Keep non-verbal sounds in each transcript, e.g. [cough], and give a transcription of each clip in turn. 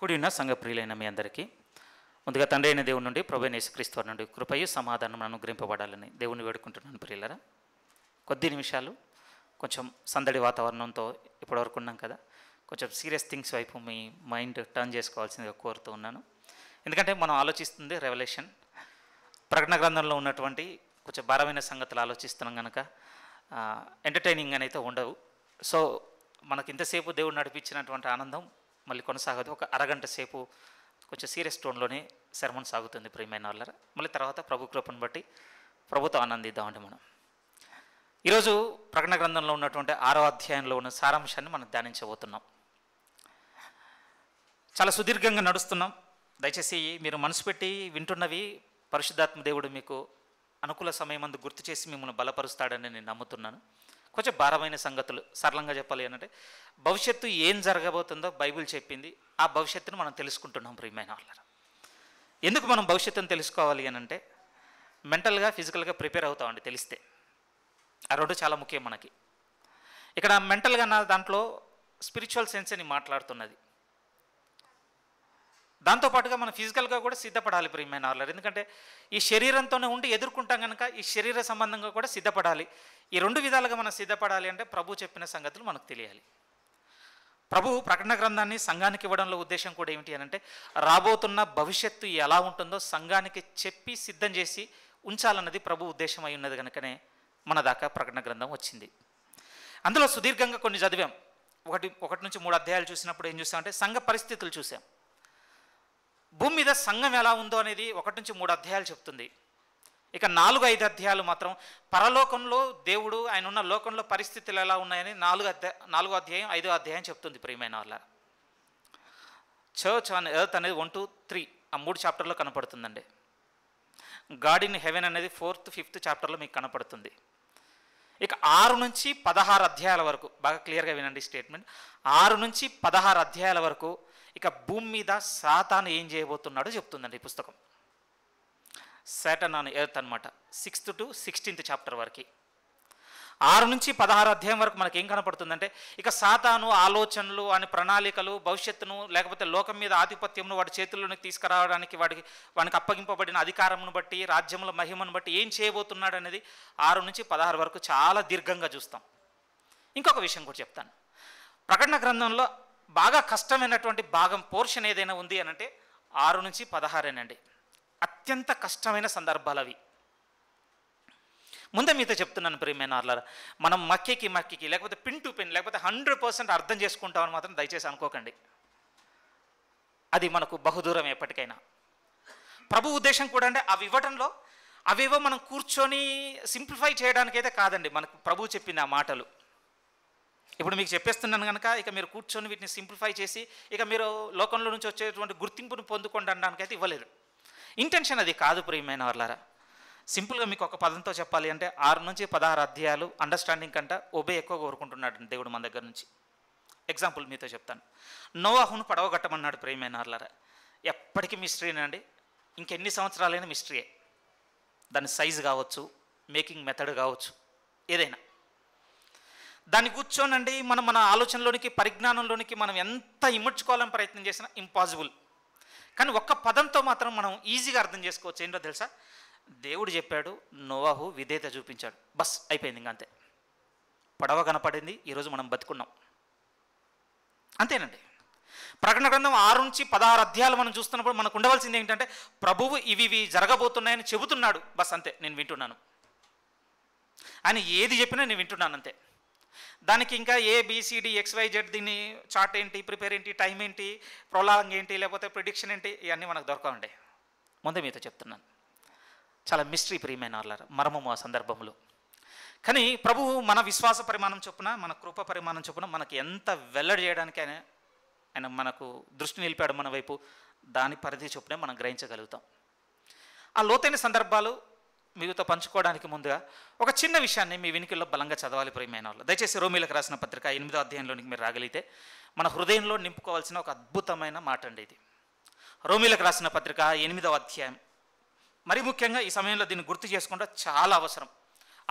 కూడి ఉన్న సంఘ ప్రియులైన మీ అందరికీ ముందుగా తండ్రి అయిన దేవుని నుండి ప్రభు యేసుక్రీస్తు నుండి కృపయ్య సమాధానం అనుగ్రహింపబడాలని దేవుని వేడుకుంటున్నాను ప్రియులరా కొద్ది నిమిషాలు కొంచెం సందడి వాతావరణంతో ఇప్పటివరకు ఉన్నాం కదా కొంచెం సీరియస్ థింగ్స్ వైపు మీ మైండ్ టర్న్ చేసుకోవాల్సిందిగా కోరుతూ ఉన్నాను ఎందుకంటే మనం ఆలోచిస్తుంది రెవల్యూషన్ ప్రకటన గ్రంథంలో ఉన్నటువంటి కొంచెం భారమైన సంగతులు ఆలోచిస్తున్నాం కనుక ఎంటర్టైనింగ్ అని అయితే ఉండవు సో మనకి ఇంతసేపు దేవుడు నడిపించినటువంటి ఆనందం మళ్ళీ కొనసాగదు ఒక అరగంట సేపు కొంచెం సీరియస్ టోన్లోనే శర్మన్ సాగుతుంది ప్రియమైన వాళ్ళ మళ్ళీ తర్వాత ప్రభు కృపను బట్టి ప్రభుత్వం ఆనందిద్దామండి మనం ఈరోజు ప్రకటన గ్రంథంలో ఉన్నటువంటి ఆరో అధ్యాయంలో ఉన్న సారాంశాన్ని మనం ధ్యానించబోతున్నాం చాలా సుదీర్ఘంగా నడుస్తున్నాం దయచేసి మీరు మనసు పెట్టి వింటున్నవి పరిశుద్ధాత్మ దేవుడు మీకు అనుకూల సమయం అందు గుర్తు చేసి మిమ్మల్ని బలపరుస్తాడని నేను నమ్ముతున్నాను కొంచెం భారమైన సంగతులు సరళంగా చెప్పాలి అంటే భవిష్యత్తు ఏం జరగబోతుందో బైబిల్ చెప్పింది ఆ భవిష్యత్తును మనం తెలుసుకుంటున్నాం ప్రియమైన వాళ్ళ ఎందుకు మనం భవిష్యత్తును తెలుసుకోవాలి అని అంటే మెంటల్గా ఫిజికల్గా ప్రిపేర్ అవుతామండి తెలిస్తే ఆ రెండు చాలా ముఖ్యం మనకి ఇక్కడ మెంటల్గా నా దాంట్లో స్పిరిచువల్ సెన్స్ అని మాట్లాడుతున్నది దాంతోపాటుగా మనం ఫిజికల్గా కూడా సిద్ధపడాలి ప్రియమైన వాళ్ళు ఎందుకంటే ఈ శరీరంతోనే ఉండి ఎదుర్కొంటాం కనుక ఈ శరీర సంబంధంగా కూడా సిద్ధపడాలి ఈ రెండు విధాలుగా మనం సిద్ధపడాలి అంటే ప్రభు చెప్పిన సంగతులు మనకు తెలియాలి ప్రభు ప్రకటన గ్రంథాన్ని సంఘానికి ఇవ్వడంలో ఉద్దేశం కూడా ఏమిటి అని అంటే రాబోతున్న భవిష్యత్తు ఎలా ఉంటుందో సంఘానికి చెప్పి సిద్ధం చేసి ఉంచాలన్నది ప్రభు ఉద్దేశం అయి ఉన్నది కనుకనే మన దాకా ప్రకటన గ్రంథం వచ్చింది అందులో సుదీర్ఘంగా కొన్ని చదివాం ఒకటి ఒకటి నుంచి మూడు అధ్యాయాలు చూసినప్పుడు ఏం చూసామంటే సంఘ పరిస్థితులు చూసాం భూమి మీద సంఘం ఎలా ఉందో అనేది ఒకటి నుంచి మూడు అధ్యాయాలు చెప్తుంది ఇక నాలుగు ఐదు అధ్యాయాలు మాత్రం పరలోకంలో దేవుడు ఆయన ఉన్న లోకంలో పరిస్థితులు ఎలా ఉన్నాయని నాలుగు అధ్యాయ నాలుగో అధ్యాయం ఐదో అధ్యాయం చెప్తుంది ప్రియమైన వాళ్ళ చర్చ్ ఆన్ ఎర్త్ అనేది వన్ టూ త్రీ ఆ మూడు చాప్టర్లో కనపడుతుందండి గాడ్ ఇన్ హెవెన్ అనేది ఫోర్త్ ఫిఫ్త్ చాప్టర్లో మీకు కనపడుతుంది ఇక ఆరు నుంచి పదహారు అధ్యాయాల వరకు బాగా క్లియర్గా వినండి స్టేట్మెంట్ ఆరు నుంచి పదహారు అధ్యాయాల వరకు ఇక భూమి మీద సాతాను ఏం చేయబోతున్నాడో చెప్తుందండి ఈ పుస్తకం సాటన్ ఆన్ ఎర్త్ అనమాట సిక్స్త్ టు సిక్స్టీన్త్ చాప్టర్ వరకు ఆరు నుంచి పదహారు అధ్యాయం వరకు మనకి ఏం కనపడుతుందంటే ఇక సాతాను ఆలోచనలు అని ప్రణాళికలు భవిష్యత్తును లేకపోతే లోకం మీద ఆధిపత్యంను వాడి చేతుల్లోనికి తీసుకురావడానికి వాడికి వానికి అప్పగింపబడిన అధికారమును బట్టి రాజ్యముల మహిమను బట్టి ఏం చేయబోతున్నాడు అనేది ఆరు నుంచి పదహారు వరకు చాలా దీర్ఘంగా చూస్తాం ఇంకొక విషయం కూడా చెప్తాను ప్రకటన గ్రంథంలో బాగా కష్టమైనటువంటి భాగం పోర్షన్ ఏదైనా ఉంది అని అంటే ఆరు నుంచి పదహారేనండి అత్యంత కష్టమైన సందర్భాలు అవి ముందే మీతో చెప్తున్నాను ప్రియమైన అర్లరా మనం మక్కికి మక్కికి లేకపోతే పిన్ టు పిన్ లేకపోతే హండ్రెడ్ పర్సెంట్ అర్థం చేసుకుంటామని మాత్రం దయచేసి అనుకోకండి అది మనకు బహుదూరం ఎప్పటికైనా ప్రభు ఉద్దేశం కూడా అంటే అవి ఇవ్వడంలో అవేవో మనం కూర్చొని సింప్లిఫై చేయడానికైతే కాదండి మనకు ప్రభు చెప్పిన ఆ మాటలు ఇప్పుడు మీకు చెప్పేస్తున్నాను కనుక ఇక మీరు కూర్చొని వీటిని సింప్లిఫై చేసి ఇక మీరు లోకంలో నుంచి వచ్చేటువంటి గుర్తింపును పొందుకోండి అనడానికి అయితే ఇవ్వలేదు ఇంటెన్షన్ అది కాదు ప్రియమైన వాళ్ళారా సింపుల్గా మీకు ఒక పదంతో చెప్పాలి అంటే ఆరు నుంచి పదహారు అధ్యాయాలు అండర్స్టాండింగ్ కంట ఒబే ఎక్కువ కోరుకుంటున్నాడు దేవుడు మన దగ్గర నుంచి ఎగ్జాంపుల్ మీతో చెప్తాను నోవాహును పడవగట్టమన్నాడు ప్రియమైన వాళ్ళారా ఎప్పటికీ అండి ఇంకెన్ని సంవత్సరాలైనా మిస్టరీయే దాని సైజు కావచ్చు మేకింగ్ మెథడ్ కావచ్చు ఏదైనా దాన్ని కూర్చోనండి మనం మన ఆలోచనలోనికి పరిజ్ఞానంలోనికి మనం ఎంత ఇముడ్చుకోవాలని ప్రయత్నం చేసినా ఇంపాసిబుల్ కానీ ఒక్క పదంతో మాత్రం మనం ఈజీగా అర్థం చేసుకోవచ్చు ఏంటో తెలుసా దేవుడు చెప్పాడు నోవాహు విధేత చూపించాడు బస్ అయిపోయింది అంతే పడవ కనపడింది ఈరోజు మనం బతుకున్నాం అంతేనండి ప్రకటన గ్రంథం ఆరు నుంచి పదహారు అధ్యాయాలు మనం చూస్తున్నప్పుడు మనకు ఉండవలసింది ఏంటంటే ప్రభువు ఇవి ఇవి జరగబోతున్నాయని చెబుతున్నాడు బస్ అంతే నేను వింటున్నాను ఆయన ఏది చెప్పినా నేను వింటున్నాను అంతే దానికి ఇంకా ఏ బీసీడీ వై జెడ్ దీన్ని చార్ట్ ఏంటి ప్రిపేర్ ఏంటి టైం ఏంటి ప్రొలాంగ్ ఏంటి లేకపోతే ప్రిడిక్షన్ ఏంటి ఇవన్నీ మనకు దొరకవండి ముందే మీతో చెప్తున్నాను చాలా మిస్టరీ ప్రియమైన వాళ్ళారు మర్మము ఆ సందర్భంలో కానీ ప్రభువు మన విశ్వాస పరిమాణం చొప్పున మన కృప పరిమాణం చొప్పున మనకి ఎంత వెల్లడి చేయడానికి ఆయన ఆయన మనకు దృష్టి నిలిపాడు మన వైపు దాని పరిధి చొప్పునే మనం గ్రహించగలుగుతాం ఆ లోతైన సందర్భాలు మీతో పంచుకోవడానికి ముందుగా ఒక చిన్న విషయాన్ని మీ వెనుకల్లో బలంగా చదవాలి ప్రియమైన వాళ్ళు దయచేసి రోమిలకు రాసిన పత్రిక ఎనిమిదో అధ్యాయంలోనికి మీరు రాగలిగితే మన హృదయంలో నింపుకోవాల్సిన ఒక అద్భుతమైన మాట అండి ఇది రోమిలకు రాసిన పత్రిక ఎనిమిదవ అధ్యాయం మరి ముఖ్యంగా ఈ సమయంలో దీన్ని గుర్తు చేసుకుంటే చాలా అవసరం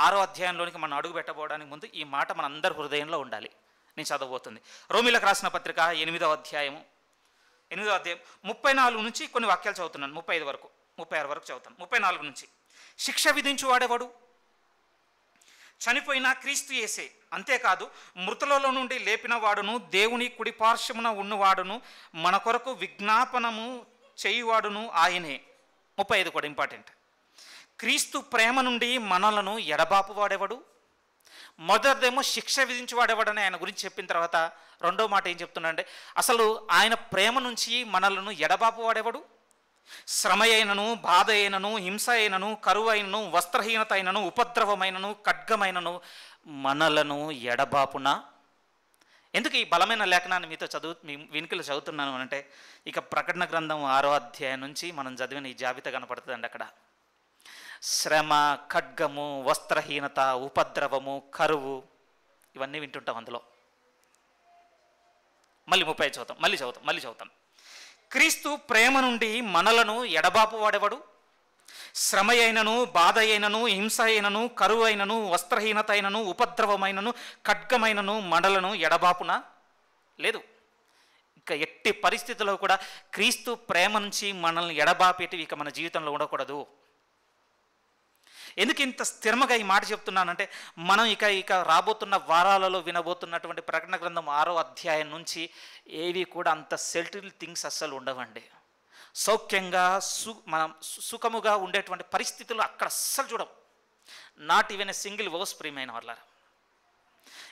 ఆరో అధ్యాయంలోనికి మనం అడుగు పెట్టబోవడానికి ముందు ఈ మాట మన అందరి హృదయంలో ఉండాలి నేను చదవబోతుంది రోమిలకు రాసిన పత్రిక ఎనిమిదవ అధ్యాయము ఎనిమిదవ అధ్యాయం ముప్పై నాలుగు నుంచి కొన్ని వాక్యాలు చదువుతున్నాను ముప్పై ఐదు వరకు ముప్పై ఆరు వరకు చదువుతాను ముప్పై నాలుగు నుంచి శిక్ష విధించువాడెవడు చనిపోయిన క్రీస్తు చేసే అంతేకాదు మృతులలో నుండి లేపిన వాడును దేవుని కుడి పార్శ్వమున ఉన్నవాడును మన కొరకు విజ్ఞాపనము చేయువాడును ఆయనే ముప్పై ఐదు కూడా ఇంపార్టెంట్ క్రీస్తు ప్రేమ నుండి మనలను ఎడబాపు ఎడబాపువాడెవడు మొదటిదేమో శిక్ష విధించేవాడెవడని ఆయన గురించి చెప్పిన తర్వాత రెండో మాట ఏం చెప్తున్నాడంటే అసలు ఆయన ప్రేమ నుంచి మనలను ఎడబాపు ఎడబాపువాడెవడు శ్రమ అయినను బాధ అయినను హింస అయినను కరువు అయినను వస్త్రహీనత అయినను ఉపద్రవమైనను ఖడ్గమైనను మనలను ఎడబాపున ఎందుకు ఈ బలమైన లేఖనాన్ని మీతో చదువు మీ వెనుకలు చదువుతున్నాను అంటే ఇక ప్రకటన గ్రంథం ఆరో అధ్యాయం నుంచి మనం చదివిన ఈ జాబితా కనపడుతుందండి అక్కడ శ్రమ ఖడ్గము వస్త్రహీనత ఉపద్రవము కరువు ఇవన్నీ వింటుంటాం అందులో మళ్ళీ ముప్పై చదువుతాం మళ్ళీ చదువుతాం మళ్ళీ చదువుతాం క్రీస్తు ప్రేమ నుండి మనలను ఎడబాపు వాడెవడు శ్రమ అయినను బాధ అయినను హింస అయినను కరువు అయినను వస్త్రహీనత అయినను ఉపద్రవమైనను ఖడ్గమైనను మనలను ఎడబాపున లేదు ఇక ఎట్టి పరిస్థితుల్లో కూడా క్రీస్తు ప్రేమ నుంచి మనల్ని ఎడబాపేటివి ఇక మన జీవితంలో ఉండకూడదు ఎందుకు ఇంత స్థిరముగా ఈ మాట చెప్తున్నానంటే మనం ఇక ఇక రాబోతున్న వారాలలో వినబోతున్నటువంటి ప్రకటన గ్రంథం ఆరో అధ్యాయం నుంచి ఏవి కూడా అంత సెల్టిల్ థింగ్స్ అస్సలు ఉండవండి సౌఖ్యంగా సు మనం సుఖముగా ఉండేటువంటి పరిస్థితులు అక్కడ అస్సలు చూడవు నాట్ ఈవెన్ సింగిల్ వర్స్ ప్రియమైన వాళ్ళ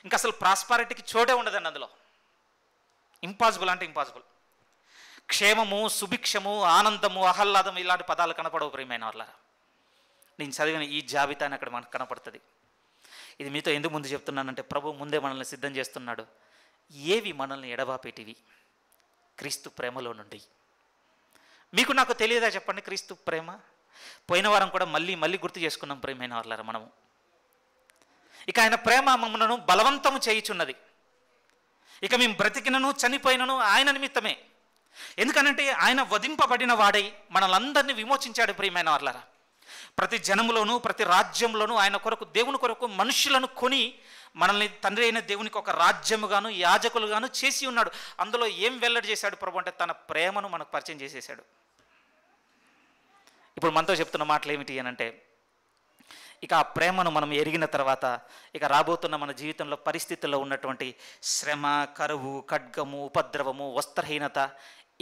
ఇంకా అసలు ప్రాస్పారిటీకి చోటే ఉండదండి అందులో ఇంపాసిబుల్ అంటే ఇంపాసిబుల్ క్షేమము సుభిక్షము ఆనందము ఆహ్లాదము ఇలాంటి పదాలు కనపడవు ప్రియమైన వాళ్ళారా నేను చదివిన ఈ జాబితాని అక్కడ మనకు కనపడుతుంది ఇది మీతో ఎందుకు ముందు చెప్తున్నానంటే ప్రభు ముందే మనల్ని సిద్ధం చేస్తున్నాడు ఏవి మనల్ని ఎడబాపేటివి క్రీస్తు ప్రేమలో నుండి మీకు నాకు తెలియదా చెప్పండి క్రీస్తు ప్రేమ పోయిన వారం కూడా మళ్ళీ మళ్ళీ గుర్తు చేసుకున్నాం ప్రేమైన వాళ్ళ మనము ఇక ఆయన ప్రేమ మమ్మలను బలవంతము చేయుచున్నది ఇక మేము బ్రతికినను చనిపోయినను ఆయన నిమిత్తమే ఎందుకనంటే ఆయన వధింపబడిన వాడై మనలందరినీ విమోచించాడు ప్రియమైన వాళ్ళారా ప్రతి జనములోనూ ప్రతి రాజ్యంలోనూ ఆయన కొరకు దేవుని కొరకు మనుషులను కొని మనల్ని తండ్రి అయిన దేవునికి ఒక రాజ్యముగాను యాజకులుగాను చేసి ఉన్నాడు అందులో ఏం వెల్లడి చేశాడు ప్రభు అంటే తన ప్రేమను మనకు పరిచయం చేసేసాడు ఇప్పుడు మనతో చెప్తున్న మాటలు ఏమిటి అని అంటే ఇక ఆ ప్రేమను మనం ఎరిగిన తర్వాత ఇక రాబోతున్న మన జీవితంలో పరిస్థితుల్లో ఉన్నటువంటి శ్రమ కరువు ఖడ్గము ఉపద్రవము వస్త్రహీనత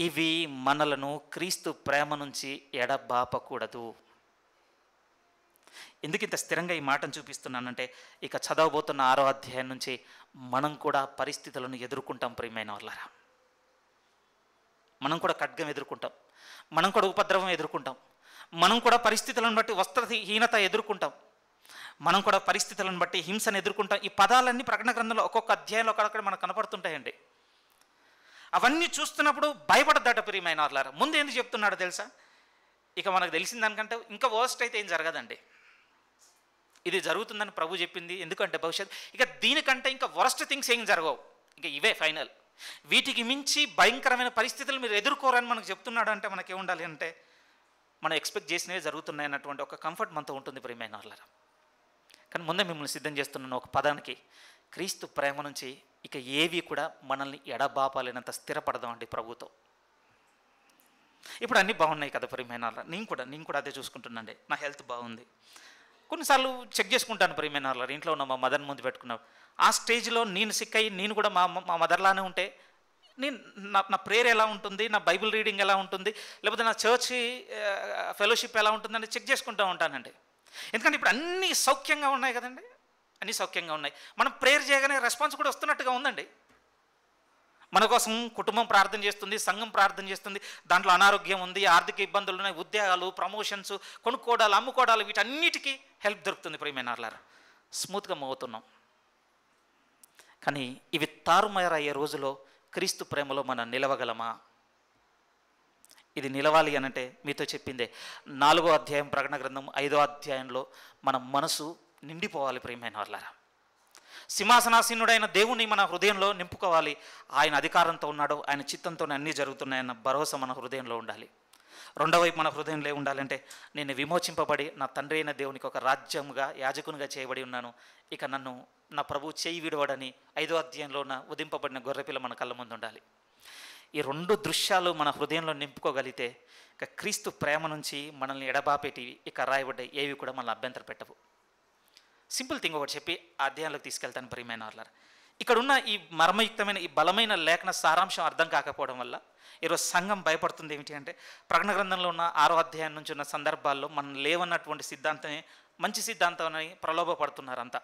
ఇవి మనలను క్రీస్తు ప్రేమ నుంచి ఎడబాపకూడదు ఎందుకు ఇంత స్థిరంగా ఈ మాటను చూపిస్తున్నానంటే ఇక చదవబోతున్న ఆరో అధ్యాయం నుంచి మనం కూడా పరిస్థితులను ఎదుర్కొంటాం ప్రియమైన వాళ్ళరా మనం కూడా ఖడ్గం ఎదుర్కొంటాం మనం కూడా ఉపద్రవం ఎదుర్కొంటాం మనం కూడా పరిస్థితులను బట్టి వస్త్రహీనత ఎదుర్కొంటాం మనం కూడా పరిస్థితులను బట్టి హింసను ఎదుర్కొంటాం ఈ పదాలన్నీ ప్రకటన గ్రంథంలో ఒక్కొక్క అధ్యాయంలో ఒకడక్కడ మనకు కనపడుతుంటాయండి అవన్నీ చూస్తున్నప్పుడు భయపడద్దట ప్రియమైన వాళ్ళారా ముందు ఎందుకు చెప్తున్నాడో తెలుసా ఇక మనకు తెలిసిన దానికంటే ఇంకా వర్స్ట్ అయితే ఏం జరగదండి ఇది జరుగుతుందని ప్రభు చెప్పింది ఎందుకంటే భవిష్యత్ ఇక దీనికంటే ఇంకా వరస్ట్ థింగ్స్ ఏం జరగవు ఇంకా ఇవే ఫైనల్ వీటికి మించి భయంకరమైన పరిస్థితులు మీరు ఎదుర్కోరని మనకు చెప్తున్నాడు అంటే మనకేముండాలి అంటే మనం ఎక్స్పెక్ట్ చేసినవి జరుగుతున్నాయి అన్నటువంటి ఒక కంఫర్ట్ మనతో ఉంటుంది ప్రియమైన వాళ్ళరా కానీ ముందే మిమ్మల్ని సిద్ధం చేస్తున్నాను ఒక పదానికి క్రీస్తు ప్రేమ నుంచి ఇక ఏవి కూడా మనల్ని ఎడబాపాలేనంత స్థిరపడదామండి ప్రభుతో ఇప్పుడు అన్నీ బాగున్నాయి కదా ప్రియమైన నేను కూడా నేను కూడా అదే చూసుకుంటున్నాండి నా హెల్త్ బాగుంది కొన్నిసార్లు చెక్ చేసుకుంటాను ప్రేమైన వాళ్ళ ఇంట్లో ఉన్న మా మదర్ ముందు పెట్టుకున్నాడు ఆ స్టేజ్లో నేను సిక్ అయ్యి నేను కూడా మా మా మదర్లానే ఉంటే నేను నా నా ప్రేయర్ ఎలా ఉంటుంది నా బైబిల్ రీడింగ్ ఎలా ఉంటుంది లేకపోతే నా చర్చ్ ఫెలోషిప్ ఎలా ఉంటుందని చెక్ చేసుకుంటూ ఉంటానండి ఎందుకంటే ఇప్పుడు అన్నీ సౌఖ్యంగా ఉన్నాయి కదండి అన్నీ సౌఖ్యంగా ఉన్నాయి మనం ప్రేయర్ చేయగానే రెస్పాన్స్ కూడా వస్తున్నట్టుగా ఉందండి మన కోసం కుటుంబం ప్రార్థన చేస్తుంది సంఘం ప్రార్థన చేస్తుంది దాంట్లో అనారోగ్యం ఉంది ఆర్థిక ఇబ్బందులు ఉన్నాయి ఉద్యోగాలు ప్రమోషన్స్ కొనుక్కోవడాలు అమ్ముకోవడాలు వీటన్నిటికీ హెల్ప్ దొరుకుతుంది ప్రేమేనార్లారా స్మూత్గా మోగుతున్నాం కానీ ఇవి తారుమారయ్యే రోజులో క్రీస్తు ప్రేమలో మనం నిలవగలమా ఇది నిలవాలి అనంటే మీతో చెప్పిందే నాలుగో అధ్యాయం ప్రకటన గ్రంథం ఐదో అధ్యాయంలో మన మనసు నిండిపోవాలి ప్రియమైన వాళ్ళారా సింహాసనాసీనుడైన దేవుణ్ణి మన హృదయంలో నింపుకోవాలి ఆయన అధికారంతో ఉన్నాడు ఆయన చిత్తంతో అన్నీ జరుగుతున్నాయన్న భరోసా మన హృదయంలో ఉండాలి రెండవ వైపు మన హృదయంలో ఉండాలంటే నేను విమోచింపబడి నా తండ్రి అయిన దేవునికి ఒక రాజ్యముగా యాజకునిగా చేయబడి ఉన్నాను ఇక నన్ను నా ప్రభు చేయి విడవడని ఐదో అధ్యాయంలో ఉన్న ఉదింపబడిన గొర్రెపిల్ల మన కళ్ళ ముందు ఉండాలి ఈ రెండు దృశ్యాలు మన హృదయంలో నింపుకోగలిగితే ఇక క్రీస్తు ప్రేమ నుంచి మనల్ని ఎడబాపెట్టి ఇక రాయబడ్డాయి ఏవి కూడా మనల్ని అభ్యంతర పెట్టవు సింపుల్ థింగ్ ఒకటి చెప్పి అధ్యాయంలోకి తీసుకెళ్తాను ప్రియమైన వాళ్ళ ఇక్కడున్న ఈ మర్మయుక్తమైన ఈ బలమైన లేఖన సారాంశం అర్థం కాకపోవడం వల్ల ఈరోజు సంఘం భయపడుతుంది ఏమిటి అంటే ప్రకటన గ్రంథంలో ఉన్న ఆరో అధ్యాయం నుంచి ఉన్న సందర్భాల్లో మనం లేవన్నటువంటి సిద్ధాంతమే మంచి సిద్ధాంతం అని ప్రలోభపడుతున్నారంతా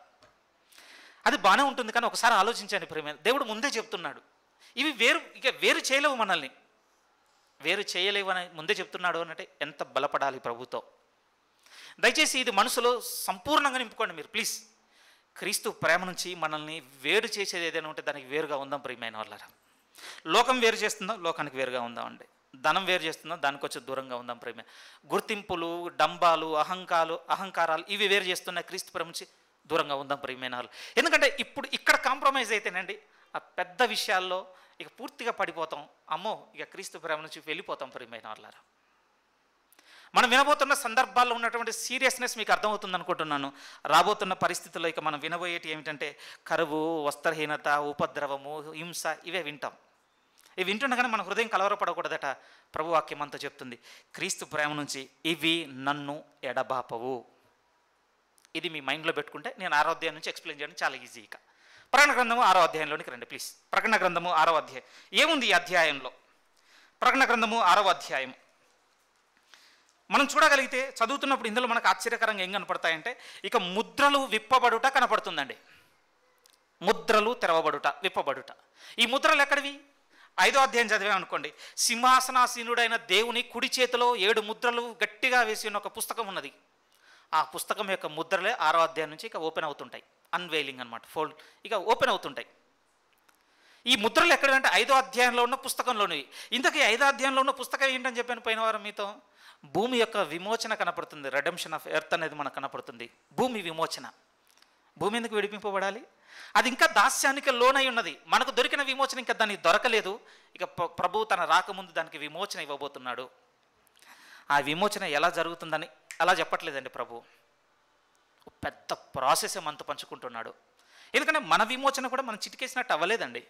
అది బాగానే ఉంటుంది కానీ ఒకసారి ఆలోచించండి ప్రేమ దేవుడు ముందే చెప్తున్నాడు ఇవి వేరు ఇక వేరు చేయలేవు మనల్ని వేరు చేయలేవు అని ముందే చెప్తున్నాడు అంటే ఎంత బలపడాలి ప్రభుత్వం దయచేసి ఇది మనసులో సంపూర్ణంగా నింపుకోండి మీరు ప్లీజ్ క్రీస్తు ప్రేమ నుంచి మనల్ని వేరు చేసేది ఏదైనా ఉంటే దానికి వేరుగా ఉందాం ప్రియమైన వాళ్ళారా లోకం వేరు చేస్తుందో లోకానికి వేరుగా ఉందాం అండి ధనం వేరు చేస్తుందో దానికి వచ్చి దూరంగా ఉందాం ప్రేమ గుర్తింపులు డంబాలు అహంకాలు అహంకారాలు ఇవి వేరు చేస్తున్నాయి క్రీస్తు ప్రేమ నుంచి దూరంగా ఉందాం ప్రియమైన వాళ్ళు ఎందుకంటే ఇప్పుడు ఇక్కడ కాంప్రమైజ్ అయితేనండి ఆ పెద్ద విషయాల్లో ఇక పూర్తిగా పడిపోతాం అమ్మో ఇక క్రీస్తు ప్రేమ నుంచి వెళ్ళిపోతాం ప్రియమైన వాళ్ళారా మనం వినబోతున్న సందర్భాల్లో ఉన్నటువంటి సీరియస్నెస్ మీకు అర్థమవుతుంది అనుకుంటున్నాను రాబోతున్న పరిస్థితుల్లో ఇక మనం వినబోయేటి ఏమిటంటే కరువు వస్త్రహీనత ఉపద్రవము హింస ఇవే వింటాం ఇవి వింటుండగానే మన హృదయం కలవరపడకూడదట ప్రభు వాక్యం అంతా చెప్తుంది క్రీస్తు ప్రేమ నుంచి ఇవి నన్ను ఎడబాపవు ఇది మీ మైండ్లో పెట్టుకుంటే నేను ఆరో అధ్యాయం నుంచి ఎక్స్ప్లెయిన్ చేయడం చాలా ఈజీ ఇక ప్రకటన గ్రంథము ఆరో అధ్యాయంలోనికి రండి ప్లీజ్ ప్రకటన గ్రంథము ఆరో అధ్యాయం ఏముంది ఈ అధ్యాయంలో ప్రకటన గ్రంథము ఆరో అధ్యాయం మనం చూడగలిగితే చదువుతున్నప్పుడు ఇందులో మనకు ఆశ్చర్యకరంగా ఏం కనపడతాయంటే ఇక ముద్రలు విప్పబడుట కనపడుతుందండి ముద్రలు తెరవబడుట విప్పబడుట ఈ ముద్రలు ఎక్కడివి ఐదో అధ్యాయం చదివామనుకోండి సింహాసనాసీనుడైన దేవుని కుడి చేతిలో ఏడు ముద్రలు గట్టిగా వేసి ఉన్న ఒక పుస్తకం ఉన్నది ఆ పుస్తకం యొక్క ముద్రలే ఆరో అధ్యాయం నుంచి ఇక ఓపెన్ అవుతుంటాయి అన్వేలింగ్ అనమాట ఫోల్డ్ ఇక ఓపెన్ అవుతుంటాయి ఈ ముద్రలు ఎక్కడంటే ఐదో అధ్యాయంలో ఉన్న పుస్తకంలోనివి ఇంతకీ ఐదో అధ్యాయంలో ఉన్న పుస్తకం ఏంటని చెప్పాను పోయిన వారం మీతో భూమి యొక్క విమోచన కనపడుతుంది రెడమ్షన్ ఆఫ్ ఎర్త్ అనేది మనకు కనపడుతుంది భూమి విమోచన భూమి ఎందుకు విడిపింపబడాలి అది ఇంకా దాస్యానికి లోనై ఉన్నది మనకు దొరికిన విమోచన ఇంకా దానికి దొరకలేదు ఇక ప్రభు తన రాకముందు దానికి విమోచన ఇవ్వబోతున్నాడు ఆ విమోచన ఎలా జరుగుతుందని అలా చెప్పట్లేదండి ప్రభు పెద్ద ప్రాసెస్ మనతో పంచుకుంటున్నాడు ఎందుకంటే మన విమోచన కూడా మనం చిటికేసినట్టు అవ్వలేదండి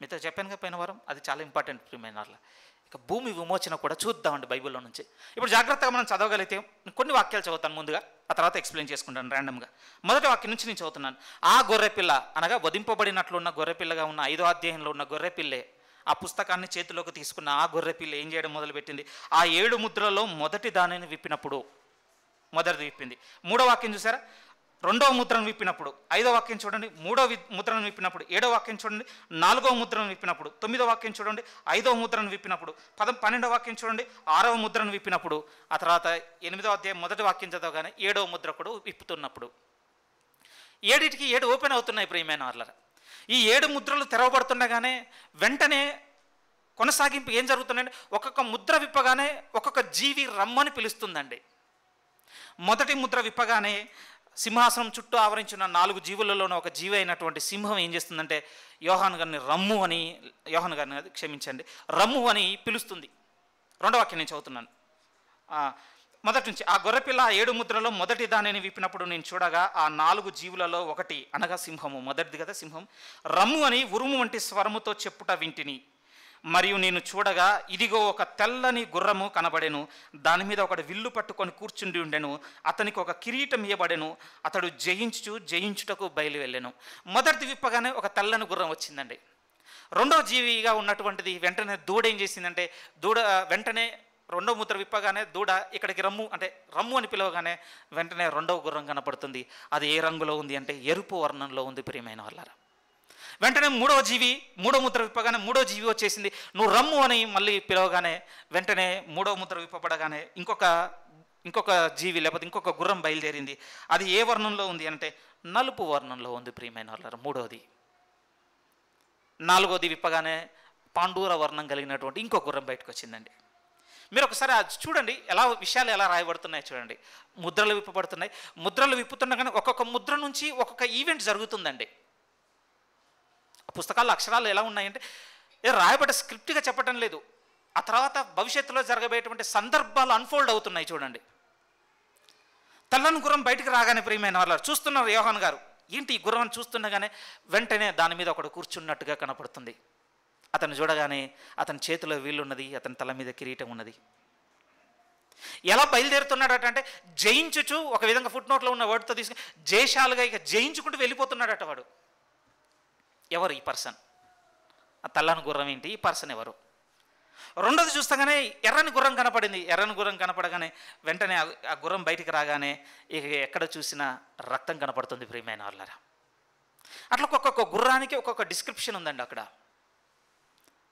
మీతో చెప్పాను కదా పోయిన వారం అది చాలా ఇంపార్టెంట్ ప్రిమైనర్ల ఇక భూమి విమోచన కూడా చూద్దామండి బైబిల్లో నుంచి ఇప్పుడు జాగ్రత్తగా మనం చదవగలిగితే కొన్ని వాక్యాలు చదువుతాను ముందుగా ఆ తర్వాత ఎక్స్ప్లెయిన్ చేసుకుంటాను ర్యాండమ్గా మొదటి వాక్యం నుంచి నేను చదువుతున్నాను ఆ గొర్రెపిల్ల అనగా వధింపబడినట్లున్న గొర్రెపిల్లగా ఉన్న ఐదో అధ్యాయంలో ఉన్న గొర్రెపిల్లే ఆ పుస్తకాన్ని చేతిలోకి తీసుకున్న ఆ గొర్రెపిల్ల ఏం చేయడం మొదలుపెట్టింది ఆ ఏడు ముద్రలో మొదటి దానిని విప్పినప్పుడు మొదటిది విప్పింది మూడో వాక్యం చూసారా రెండవ ముద్రను విప్పినప్పుడు ఐదో వాక్యం చూడండి మూడో ముద్రను విప్పినప్పుడు ఏడో వాక్యం చూడండి నాలుగో ముద్రను విప్పినప్పుడు తొమ్మిదో వాక్యం చూడండి ఐదవ ముద్రను విప్పినప్పుడు పదం పన్నెండో వాక్యం చూడండి ఆరవ ముద్రను విప్పినప్పుడు ఆ తర్వాత ఎనిమిదవ అధ్యాయం మొదటి వాక్యం చదవగానే ఏడవ ముద్ర కూడా విప్పుతున్నప్పుడు ఏడిటికి ఏడు ఓపెన్ అవుతున్నాయి ప్రియమైన వాళ్ళ ఈ ఏడు ముద్రలు తెరవబడుతుండగానే వెంటనే కొనసాగింపు ఏం జరుగుతుందండి ఒక్కొక్క ముద్ర విప్పగానే ఒక్కొక్క జీవి రమ్మని పిలుస్తుందండి మొదటి ముద్ర విప్పగానే సింహాసనం చుట్టూ ఆవరించిన నాలుగు జీవులలోని ఒక జీవి అయినటువంటి సింహం ఏం చేస్తుందంటే యోహాన్ గారిని రమ్ము అని యోహాన్ గారిని క్షమించండి రమ్ము అని పిలుస్తుంది రెండో వాక్యం నేను చదువుతున్నాను మొదటి నుంచి ఆ గొర్రెపిల్ల ఏడు ముద్రలో మొదటి దానిని విప్పినప్పుడు నేను చూడగా ఆ నాలుగు జీవులలో ఒకటి అనగా సింహము మొదటిది కదా సింహం రమ్ము అని ఉరుము వంటి స్వరముతో చెప్పుట వింటిని మరియు నేను చూడగా ఇదిగో ఒక తెల్లని గుర్రము కనబడెను దాని మీద ఒకడు విల్లు పట్టుకొని కూర్చుండి ఉండెను అతనికి ఒక కిరీటం ఇవ్వబడెను అతడు జయించుచు జయించుటకు బయలు వెళ్ళాను మొదటిది విప్పగానే ఒక తెల్లని గుర్రం వచ్చిందండి రెండవ జీవిగా ఉన్నటువంటిది వెంటనే దూడ ఏం చేసిందంటే దూడ వెంటనే రెండో ముద్ర విప్పగానే దూడ ఇక్కడికి రమ్ము అంటే రమ్ము అని పిలవగానే వెంటనే రెండవ గుర్రం కనపడుతుంది అది ఏ రంగులో ఉంది అంటే ఎరుపు వర్ణంలో ఉంది ప్రియమైన వాళ్ళారా వెంటనే మూడో జీవి మూడో ముద్ర విప్పగానే మూడో జీవి వచ్చేసింది నువ్వు రమ్ము అని మళ్ళీ పిలవగానే వెంటనే మూడో ముద్ర విప్పబడగానే ఇంకొక ఇంకొక జీవి లేకపోతే ఇంకొక గుర్రం బయలుదేరింది అది ఏ వర్ణంలో ఉంది అంటే నలుపు వర్ణంలో ఉంది ప్రియమైన వాళ్ళారు మూడోది నాలుగోది విప్పగానే పాండూర వర్ణం కలిగినటువంటి ఇంకో గుర్రం బయటకు వచ్చిందండి మీరు ఒకసారి చూడండి ఎలా విషయాలు ఎలా రాయబడుతున్నాయి చూడండి ముద్రలు విప్పబడుతున్నాయి ముద్రలు విప్పుతుండగానే ఒక్కొక్క ముద్ర నుంచి ఒక్కొక్క ఈవెంట్ జరుగుతుందండి పుస్తకాల్లో అక్షరాలు ఎలా ఉన్నాయంటే ఏ రాయబడ్డ స్క్రిప్ట్గా చెప్పడం లేదు ఆ తర్వాత భవిష్యత్తులో జరగబోయేటువంటి సందర్భాలు అన్ఫోల్డ్ అవుతున్నాయి చూడండి తెల్లని గుర్రం బయటికి రాగానే ప్రియమైన వాళ్ళు చూస్తున్నారు యోహన్ గారు ఏంటి ఈ గుర్రం చూస్తుండగానే వెంటనే దాని మీద ఒకడు కూర్చున్నట్టుగా కనపడుతుంది అతను చూడగానే అతని చేతిలో వీళ్ళున్నది అతని తల మీద కిరీటం ఉన్నది ఎలా బయలుదేరుతున్నాడట అంటే జయించుచు ఒక విధంగా ఫుట్ నోట్లో ఉన్న వర్డ్తో తీసుకుని జయశాలుగా ఇక జయించుకుంటూ వెళ్ళిపోతున్నాడట వాడు ఎవరు ఈ పర్సన్ ఆ తల్లని గుర్రం ఏంటి ఈ పర్సన్ ఎవరు రెండోది చూస్తాగానే ఎర్రని గుర్రం కనపడింది ఎర్రని గుర్రం కనపడగానే వెంటనే ఆ గుర్రం బయటికి రాగానే ఇక ఎక్కడ చూసినా రక్తం కనపడుతుంది ప్రియమైన వాళ్ళరా అట్లా ఒక్కొక్క గుర్రానికి ఒక్కొక్క డిస్క్రిప్షన్ ఉందండి అక్కడ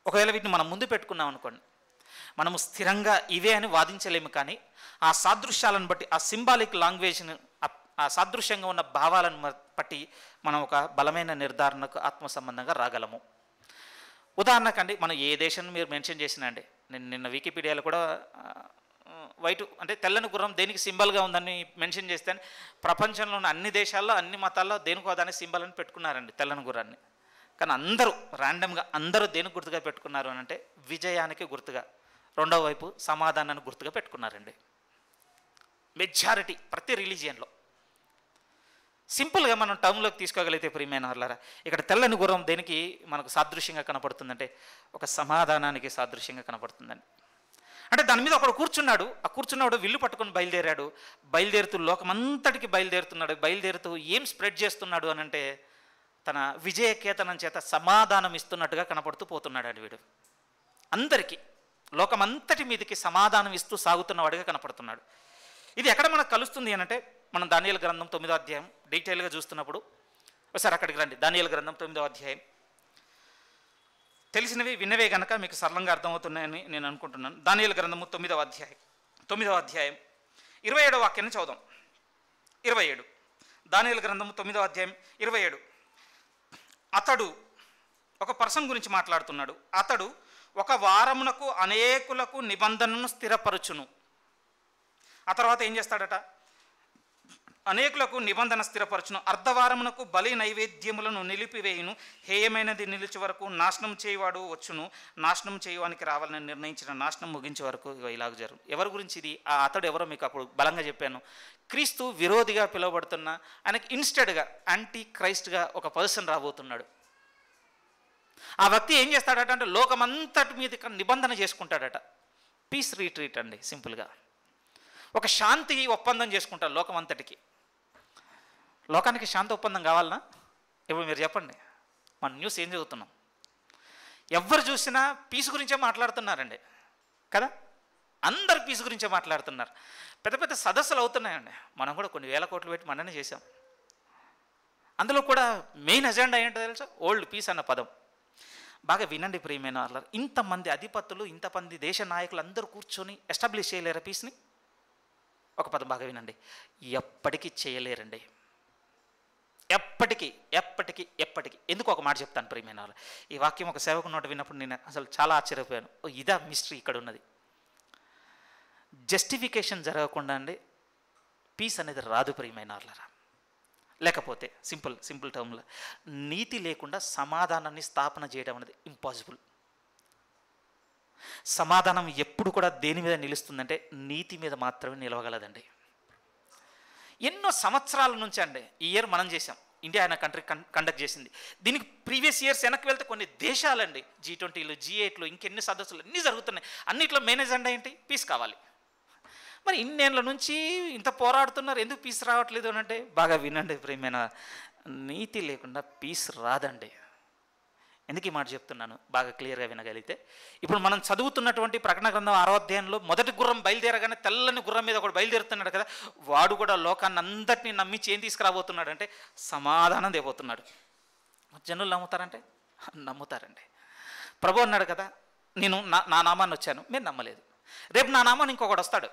ఒకవేళ వీటిని మనం ముందు పెట్టుకున్నాం అనుకోండి మనము స్థిరంగా ఇవే అని వాదించలేము కానీ ఆ సాదృశ్యాలను బట్టి ఆ సింబాలిక్ లాంగ్వేజ్ని ఆ సాదృశ్యంగా ఉన్న భావాలను పట్టి మనం ఒక బలమైన నిర్ధారణకు ఆత్మ సంబంధంగా రాగలము ఉదాహరణకండి మనం ఏ దేశాన్ని మీరు మెన్షన్ అండి నేను నిన్న వికీపీడియాలో కూడా వైట్ అంటే తెల్లని గుర్రం దేనికి సింబల్గా ఉందని మెన్షన్ చేస్తే ప్రపంచంలో ఉన్న అన్ని దేశాల్లో అన్ని మతాల్లో దేనికో దాని సింబల్ అని పెట్టుకున్నారండి తెల్లని గుర్రాన్ని కానీ అందరూ ర్యాండమ్గా అందరూ దేనికి గుర్తుగా పెట్టుకున్నారు అని అంటే విజయానికి గుర్తుగా రెండవ వైపు సమాధానాన్ని గుర్తుగా పెట్టుకున్నారండి మెజారిటీ ప్రతి రిలీజియన్లో సింపుల్గా మనం టౌన్లోకి తీసుకోగలిగితే ప్రియమైన వర్లారా ఇక్కడ తెల్లని గుర్రం దేనికి మనకు సాదృశ్యంగా కనపడుతుందంటే ఒక సమాధానానికి సాదృశ్యంగా కనపడుతుందండి అంటే దాని మీద ఒకడు కూర్చున్నాడు ఆ కూర్చున్నాడు విల్లు పట్టుకొని బయలుదేరాడు బయలుదేరుతూ లోకమంతటికి బయలుదేరుతున్నాడు బయలుదేరుతూ ఏం స్ప్రెడ్ చేస్తున్నాడు అని అంటే తన విజయకేతనం చేత సమాధానం ఇస్తున్నట్టుగా కనపడుతూ పోతున్నాడు అని వీడు అందరికీ లోకమంతటి మీదకి సమాధానం ఇస్తూ సాగుతున్నవాడిగా కనపడుతున్నాడు ఇది ఎక్కడ మనకు కలుస్తుంది అనంటే మనం ధాన్యాల గ్రంథం తొమ్మిదో అధ్యాయం డీటెయిల్గా చూస్తున్నప్పుడు ఒకసారి అక్కడికి రండి ధాన్యాల గ్రంథం తొమ్మిదో అధ్యాయం తెలిసినవి విన్నవే గనక మీకు సరళంగా అర్థమవుతున్నాయని నేను అనుకుంటున్నాను ధాన్యాల గ్రంథము తొమ్మిదవ అధ్యాయం తొమ్మిదవ అధ్యాయం ఇరవై ఏడో వాక్యాన్ని చదువుదాం ఇరవై ఏడు ధాన్యాల గ్రంథము తొమ్మిదవ అధ్యాయం ఇరవై ఏడు అతడు ఒక పర్సన్ గురించి మాట్లాడుతున్నాడు అతడు ఒక వారమునకు అనేకులకు నిబంధనను స్థిరపరచును ఆ తర్వాత ఏం చేస్తాడట అనేకులకు నిబంధన స్థిరపరచును అర్ధవారమునకు బలి నైవేద్యములను నిలిపివేయును హేయమైనది నిలిచి వరకు నాశనం చేయవాడు వచ్చును నాశనం చేయవానికి రావాలని నిర్ణయించిన నాశనం ముగించే వరకు ఇలాగ జరుగు ఎవరి గురించి ఇది ఆ అతడు ఎవరో మీకు అప్పుడు బలంగా చెప్పాను క్రీస్తు విరోధిగా పిలువబడుతున్న ఆయనకి ఇన్స్టెడ్గా యాంటీ క్రైస్ట్గా ఒక పర్సన్ రాబోతున్నాడు ఆ వ్యక్తి ఏం చేస్తాడట అంటే లోకమంతటి మీద నిబంధన చేసుకుంటాడట పీస్ రీట్రీట్ అండి సింపుల్గా ఒక శాంతి ఒప్పందం చేసుకుంటాడు లోకమంతటికి లోకానికి శాంతి ఒప్పందం కావాలనా ఇప్పుడు మీరు చెప్పండి మన న్యూస్ ఏం చదువుతున్నాం ఎవరు చూసినా పీస్ గురించే మాట్లాడుతున్నారండి కదా అందరు పీస్ గురించే మాట్లాడుతున్నారు పెద్ద పెద్ద సదస్సులు అవుతున్నాయండి మనం కూడా కొన్ని వేల కోట్లు పెట్టి మననే చేసాం అందులో కూడా మెయిన్ అజెండా ఏంటో తెలుసా ఓల్డ్ పీస్ అన్న పదం బాగా వినండి ప్రియమైన వాళ్ళు ఇంతమంది అధిపతులు ఇంతమంది దేశ నాయకులు అందరూ కూర్చొని ఎస్టాబ్లిష్ చేయలేరా పీస్ని ఒక పదం బాగా వినండి ఎప్పటికీ చేయలేరండి ఎప్పటికీ ఎప్పటికీ ఎప్పటికీ ఎందుకు ఒక మాట చెప్తాను ప్రియమైన వాళ్ళు ఈ వాక్యం ఒక సేవకు నోట విన్నప్పుడు నేను అసలు చాలా ఆశ్చర్యపోయాను ఓ ఇదా మిస్టరీ ఇక్కడ ఉన్నది జస్టిఫికేషన్ జరగకుండా అండి పీస్ అనేది రాదు ప్రియమైన వాళ్ళరా లేకపోతే సింపుల్ సింపుల్ టర్మ్లో నీతి లేకుండా సమాధానాన్ని స్థాపన చేయడం అనేది ఇంపాసిబుల్ సమాధానం ఎప్పుడు కూడా దేని మీద నిలుస్తుందంటే నీతి మీద మాత్రమే నిలవగలదండి ఎన్నో సంవత్సరాల నుంచి అండి ఈ ఇయర్ మనం చేసాం ఇండియా అయిన కంట్రీ కండక్ట్ చేసింది దీనికి ప్రీవియస్ ఇయర్స్ వెనక్కి వెళ్తే కొన్ని దేశాలండి జీ ట్వంటీలు జీ ఎయిట్లు ఇంకెన్ని సదస్సులు అన్నీ జరుగుతున్నాయి అన్నిట్లో మేనేజ్ అండి ఏంటి పీస్ కావాలి మరి ఇన్నేళ్ళ నుంచి ఇంత పోరాడుతున్నారు ఎందుకు పీస్ రావట్లేదు అని అంటే బాగా వినండి ప్రేమైన నీతి లేకుండా పీస్ రాదండి ఎందుకు ఈ మాట చెప్తున్నాను బాగా క్లియర్గా వినగలిగితే ఇప్పుడు మనం చదువుతున్నటువంటి ప్రకటన గ్రంథం ఆరోధ్యాయంలో మొదటి గుర్రం బయలుదేరగానే తెల్లని గుర్రం మీద ఒకటి బయలుదేరుతున్నాడు కదా వాడు కూడా లోకాన్ని అందరినీ నమ్మించి ఏం తీసుకురాబోతున్నాడు అంటే సమాధానం దేబోతున్నాడు జనులు నమ్ముతారంటే నమ్ముతారండి ప్రభు అన్నాడు కదా నేను నా నా నామాన్ని వచ్చాను మీరు నమ్మలేదు రేపు నా నామాన్ని ఇంకొకటి వస్తాడు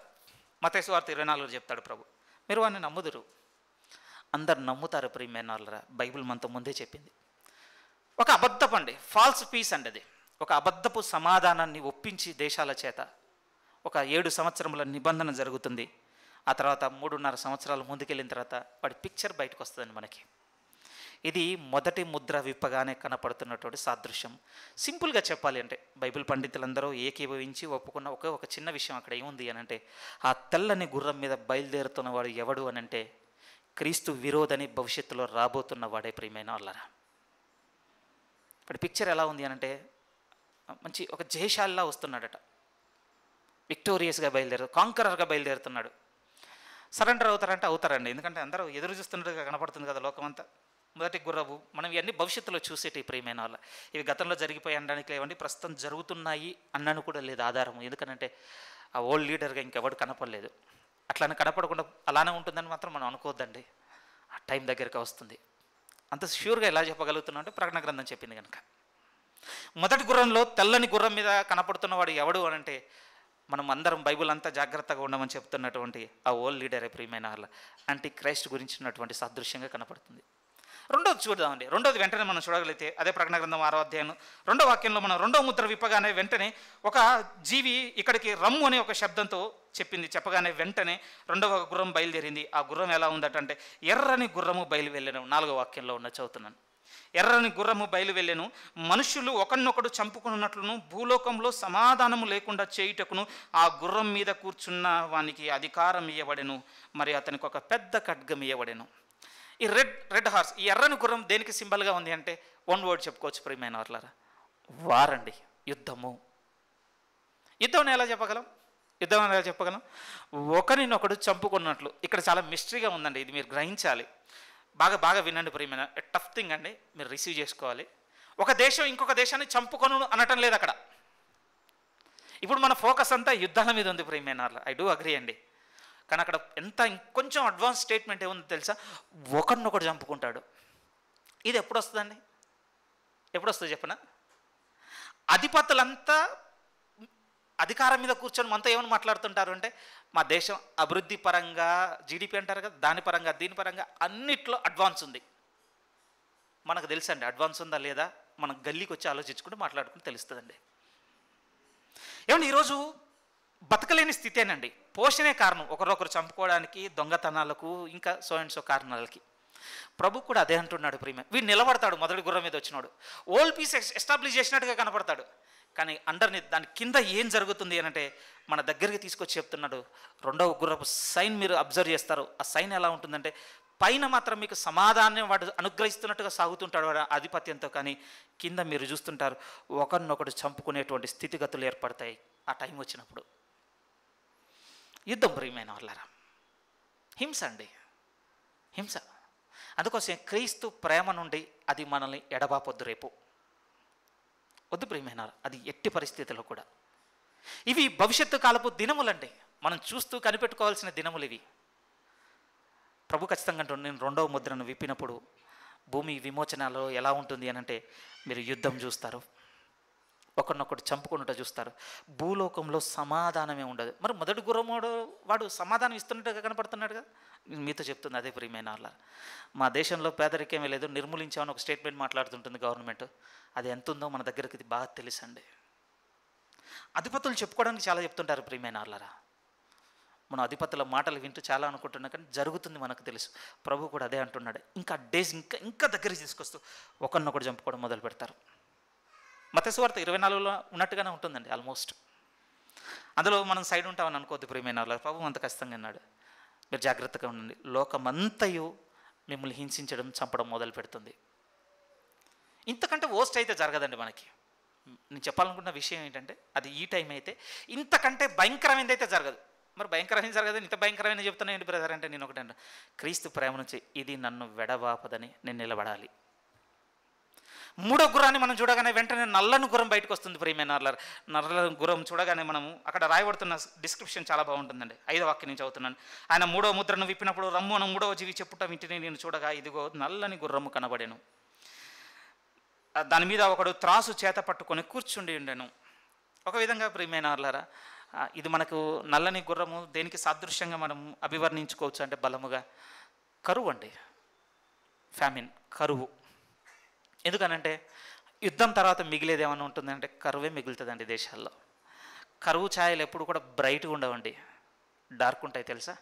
మతేశ్వ వార్త ఇరవై నాలుగు చెప్తాడు ప్రభు మీరు వాడిని నమ్ముదురు అందరు నమ్ముతారు ప్రియమేనాలరా వాళ్ళరా బైబిల్ మనతో ముందే చెప్పింది ఒక అబద్ధపు అండి ఫాల్స్ పీస్ అండి అది ఒక అబద్ధపు సమాధానాన్ని ఒప్పించి దేశాల చేత ఒక ఏడు సంవత్సరముల నిబంధన జరుగుతుంది ఆ తర్వాత మూడున్నర సంవత్సరాలు ముందుకెళ్ళిన తర్వాత వాడి పిక్చర్ బయటకు వస్తుందండి మనకి ఇది మొదటి ముద్ర విప్పగానే కనపడుతున్నటువంటి సాదృశ్యం సింపుల్గా చెప్పాలి అంటే బైబిల్ పండితులందరూ ఏకీభవించి ఒప్పుకున్న ఒకే ఒక చిన్న విషయం అక్కడ ఏముంది అని అంటే ఆ తెల్లని గుర్రం మీద బయలుదేరుతున్నవాడు ఎవడు అనంటే క్రీస్తు విరోధని భవిష్యత్తులో రాబోతున్న వాడే ప్రియమైన వాళ్ళరా ఇప్పుడు పిక్చర్ ఎలా ఉంది అని అంటే మంచి ఒక జయశాలిలా వస్తున్నాడట విక్టోరియస్గా బయలుదేరు కాంకరర్గా బయలుదేరుతున్నాడు సరెండర్ అవుతారంటే అవుతారండి ఎందుకంటే అందరూ ఎదురు చూస్తున్నట్టుగా కనపడుతుంది కదా లోకమంతా మొదటి గుర్రవు మనం ఇవన్నీ భవిష్యత్తులో చూసేటి ప్రియమైన వాళ్ళ ఇవి గతంలో జరిగిపోయి అనడానికి లేవండి ప్రస్తుతం జరుగుతున్నాయి అన్నను కూడా లేదు ఆధారం ఎందుకంటే ఆ ఓల్డ్ లీడర్గా ఇంకెవడు కనపడలేదు అట్లానే కనపడకుండా అలానే ఉంటుందని మాత్రం మనం అనుకోవద్దండి ఆ టైం దగ్గరికి వస్తుంది అంత ష్యూర్గా ఎలా చెప్పగలుగుతున్నాం అంటే ప్రకటన గ్రంథం చెప్పింది కనుక మొదటి గుర్రంలో తెల్లని గుర్రం మీద కనపడుతున్నవాడు ఎవడు అని అంటే మనం అందరం బైబుల్ అంతా జాగ్రత్తగా ఉండమని చెప్తున్నటువంటి ఆ ఓల్డ్ లీడర్ ప్రియమైన వాళ్ళ అంటే క్రైస్ట్ గురించినటువంటి సాదృశ్యంగా కనపడుతుంది వచ్చి చూద్దామండి రెండోది వెంటనే మనం చూడగలిగితే అదే ప్రకటన గ్రంథం ఆరో అధ్యాయం రెండో వాక్యంలో మనం రెండో ముద్ర విప్పగానే వెంటనే ఒక జీవి ఇక్కడికి రమ్ము అనే ఒక శబ్దంతో చెప్పింది చెప్పగానే వెంటనే రెండవ గుర్రం బయలుదేరింది ఆ గుర్రం ఎలా ఉందటంటే ఎర్రని గుర్రము బయలు వెళ్ళాను నాలుగో వాక్యంలో ఉన్న చదువుతున్నాను ఎర్రని గుర్రము బయలు వెళ్ళాను మనుషులు ఒకరినొకడు చంపుకున్నట్లును భూలోకంలో సమాధానము లేకుండా చేయుటకును ఆ గుర్రం మీద కూర్చున్న వానికి అధికారం ఇవ్వబడెను మరి అతనికి ఒక పెద్ద ఖడ్గం ఇవ్వబడెను ఈ రెడ్ రెడ్ హార్స్ ఈ ఎర్రని గుర్రం దేనికి సింబల్గా ఉంది అంటే వన్ వర్డ్ చెప్పుకోవచ్చు ప్రియమైన వర్లారా వారండి యుద్ధము యుద్ధం ఎలా చెప్పగలం యుద్ధం ఎలా చెప్పగలం ఒకరినొకడు చంపుకున్నట్లు ఇక్కడ చాలా మిస్టరీగా ఉందండి ఇది మీరు గ్రహించాలి బాగా బాగా వినండి ప్రియమైన టఫ్ థింగ్ అండి మీరు రిసీవ్ చేసుకోవాలి ఒక దేశం ఇంకొక దేశాన్ని చంపుకొను అనటం లేదు అక్కడ ఇప్పుడు మన ఫోకస్ అంతా యుద్ధాల మీద ఉంది ప్రియమైన ఐ డూ అగ్రీ అండి కానీ అక్కడ ఎంత ఇంకొంచెం అడ్వాన్స్ స్టేట్మెంట్ ఏముందో తెలుసా ఒకరినొకడు చంపుకుంటాడు ఇది ఎప్పుడు వస్తుందండి ఎప్పుడు వస్తుంది చెప్పనా అధిపతులంతా అధికారం మీద కూర్చొని మనతో ఏమని మాట్లాడుతుంటారు అంటే మా దేశం అభివృద్ధి పరంగా జీడిపి అంటారు కదా దాని పరంగా దీని పరంగా అన్నిట్లో అడ్వాన్స్ ఉంది మనకు తెలుసండి అడ్వాన్స్ ఉందా లేదా మనం గల్లీకి వచ్చి ఆలోచించుకుంటూ మాట్లాడుకుంటూ తెలుస్తుందండి ఏమండి ఈరోజు బతకలేని స్థితేనండి పోషణే కారణం ఒకరొకరు చంపుకోవడానికి దొంగతనాలకు ఇంకా సో అండ్ సో కారణాలకి ప్రభు కూడా అదే అంటున్నాడు ప్రియమ వీడు నిలబడతాడు మొదటి గుర్రం మీద వచ్చినాడు ఓల్డ్ పీస్ ఎస్టాబ్లిష్ చేసినట్టుగా కనపడతాడు కానీ అండర్ని దాని కింద ఏం జరుగుతుంది అంటే మన దగ్గరికి తీసుకొచ్చి చెప్తున్నాడు రెండవ గుర్రపు సైన్ మీరు అబ్జర్వ్ చేస్తారు ఆ సైన్ ఎలా ఉంటుందంటే పైన మాత్రం మీకు సమాధానం వాడు అనుగ్రహిస్తున్నట్టుగా సాగుతుంటాడు వాడు ఆధిపత్యంతో కానీ కింద మీరు చూస్తుంటారు ఒకరినొకటి చంపుకునేటువంటి స్థితిగతులు ఏర్పడతాయి ఆ టైం వచ్చినప్పుడు యుద్ధం ప్రియమైన వాళ్ళరా హింస అండి హింస అందుకోసం క్రీస్తు ప్రేమ నుండి అది మనల్ని ఎడబాపొద్దు రేపు వద్దు ప్రియమైన అది ఎట్టి పరిస్థితుల్లో కూడా ఇవి భవిష్యత్తు కాలపు దినములండి మనం చూస్తూ కనిపెట్టుకోవాల్సిన దినములు ఇవి ప్రభు ఖచ్చితంగా నేను రెండవ ముద్రను విప్పినప్పుడు భూమి విమోచనలో ఎలా ఉంటుంది అని అంటే మీరు యుద్ధం చూస్తారు ఒకరినొకటి చంపుకున్నట్టు చూస్తారు భూలోకంలో సమాధానమే ఉండదు మరి మొదటి గురమోడు వాడు సమాధానం ఇస్తున్నట్టుగా కనపడుతున్నాడు కదా మీతో చెప్తుంది అదే ప్రియమైన వాళ్ళ మా దేశంలో పేదరికమే లేదు నిర్మూలించామని ఒక స్టేట్మెంట్ మాట్లాడుతుంటుంది గవర్నమెంట్ అది ఎంత ఉందో మన దగ్గరికి ఇది బాగా తెలుసండి అధిపతులు చెప్పుకోవడానికి చాలా చెప్తుంటారు ప్రియమైన వాళ్ళరా మనం అధిపతుల మాటలు వింటూ చాలా అనుకుంటున్నా కానీ జరుగుతుంది మనకు తెలుసు ప్రభు కూడా అదే అంటున్నాడు ఇంకా డేస్ ఇంకా ఇంకా దగ్గరికి తీసుకొస్తూ ఒకరినొకరు చంపుకోవడం మొదలు పెడతారు మతస్వార్త ఇరవై నాలుగులో ఉన్నట్టుగానే ఉంటుందండి ఆల్మోస్ట్ అందులో మనం సైడ్ ఉంటామని అనుకోవద్దు ప్రియమైన ప్రభు అంత ఖచ్చితంగా అన్నాడు మీరు జాగ్రత్తగా ఉండండి లోకమంతయు మిమ్మల్ని హింసించడం చంపడం మొదలు పెడుతుంది ఇంతకంటే వోస్ట్ అయితే జరగదండి మనకి నేను చెప్పాలనుకున్న విషయం ఏంటంటే అది ఈ టైం అయితే ఇంతకంటే భయంకరమైనది అయితే జరగదు మరి భయంకరమైన జరగదు ఇంత భయంకరమైన చెప్తున్నా ఏంటి బ్రదర్ అంటే నేను ఒకటి క్రీస్తు ప్రేమ నుంచి ఇది నన్ను వెడబాపదని నేను నిలబడాలి మూడో గుర్రాన్ని మనం చూడగానే వెంటనే నల్లని గుర్రం బయటకు వస్తుంది ప్రియమైన నల్లర్ నల్ల గుర్రం చూడగానే మనము అక్కడ రాయబడుతున్న డిస్క్రిప్షన్ చాలా బాగుంటుందండి ఐదో వాక్యం నుంచి అవుతున్నాను ఆయన మూడో ముద్రను విప్పినప్పుడు రమ్ము అని మూడవ జీవి చెప్పుట వింటిని నేను చూడగా ఇదిగో నల్లని గుర్రము కనబడేను దాని మీద ఒకడు త్రాసు చేత పట్టుకొని కూర్చుండి ఉండెను ఒక విధంగా ప్రియమైన వాళ్ళారా ఇది మనకు నల్లని గుర్రము దేనికి సాదృశ్యంగా మనం అభివర్ణించుకోవచ్చు అంటే బలముగా కరువు అండి ఫ్యామిన్ కరువు ఎందుకనంటే యుద్ధం తర్వాత మిగిలేది ఏమైనా ఉంటుందంటే కరువే మిగులుతుందండి దేశాల్లో కరువు ఛాయలు ఎప్పుడు కూడా బ్రైట్గా ఉండవండి డార్క్ ఉంటాయి తెలుసా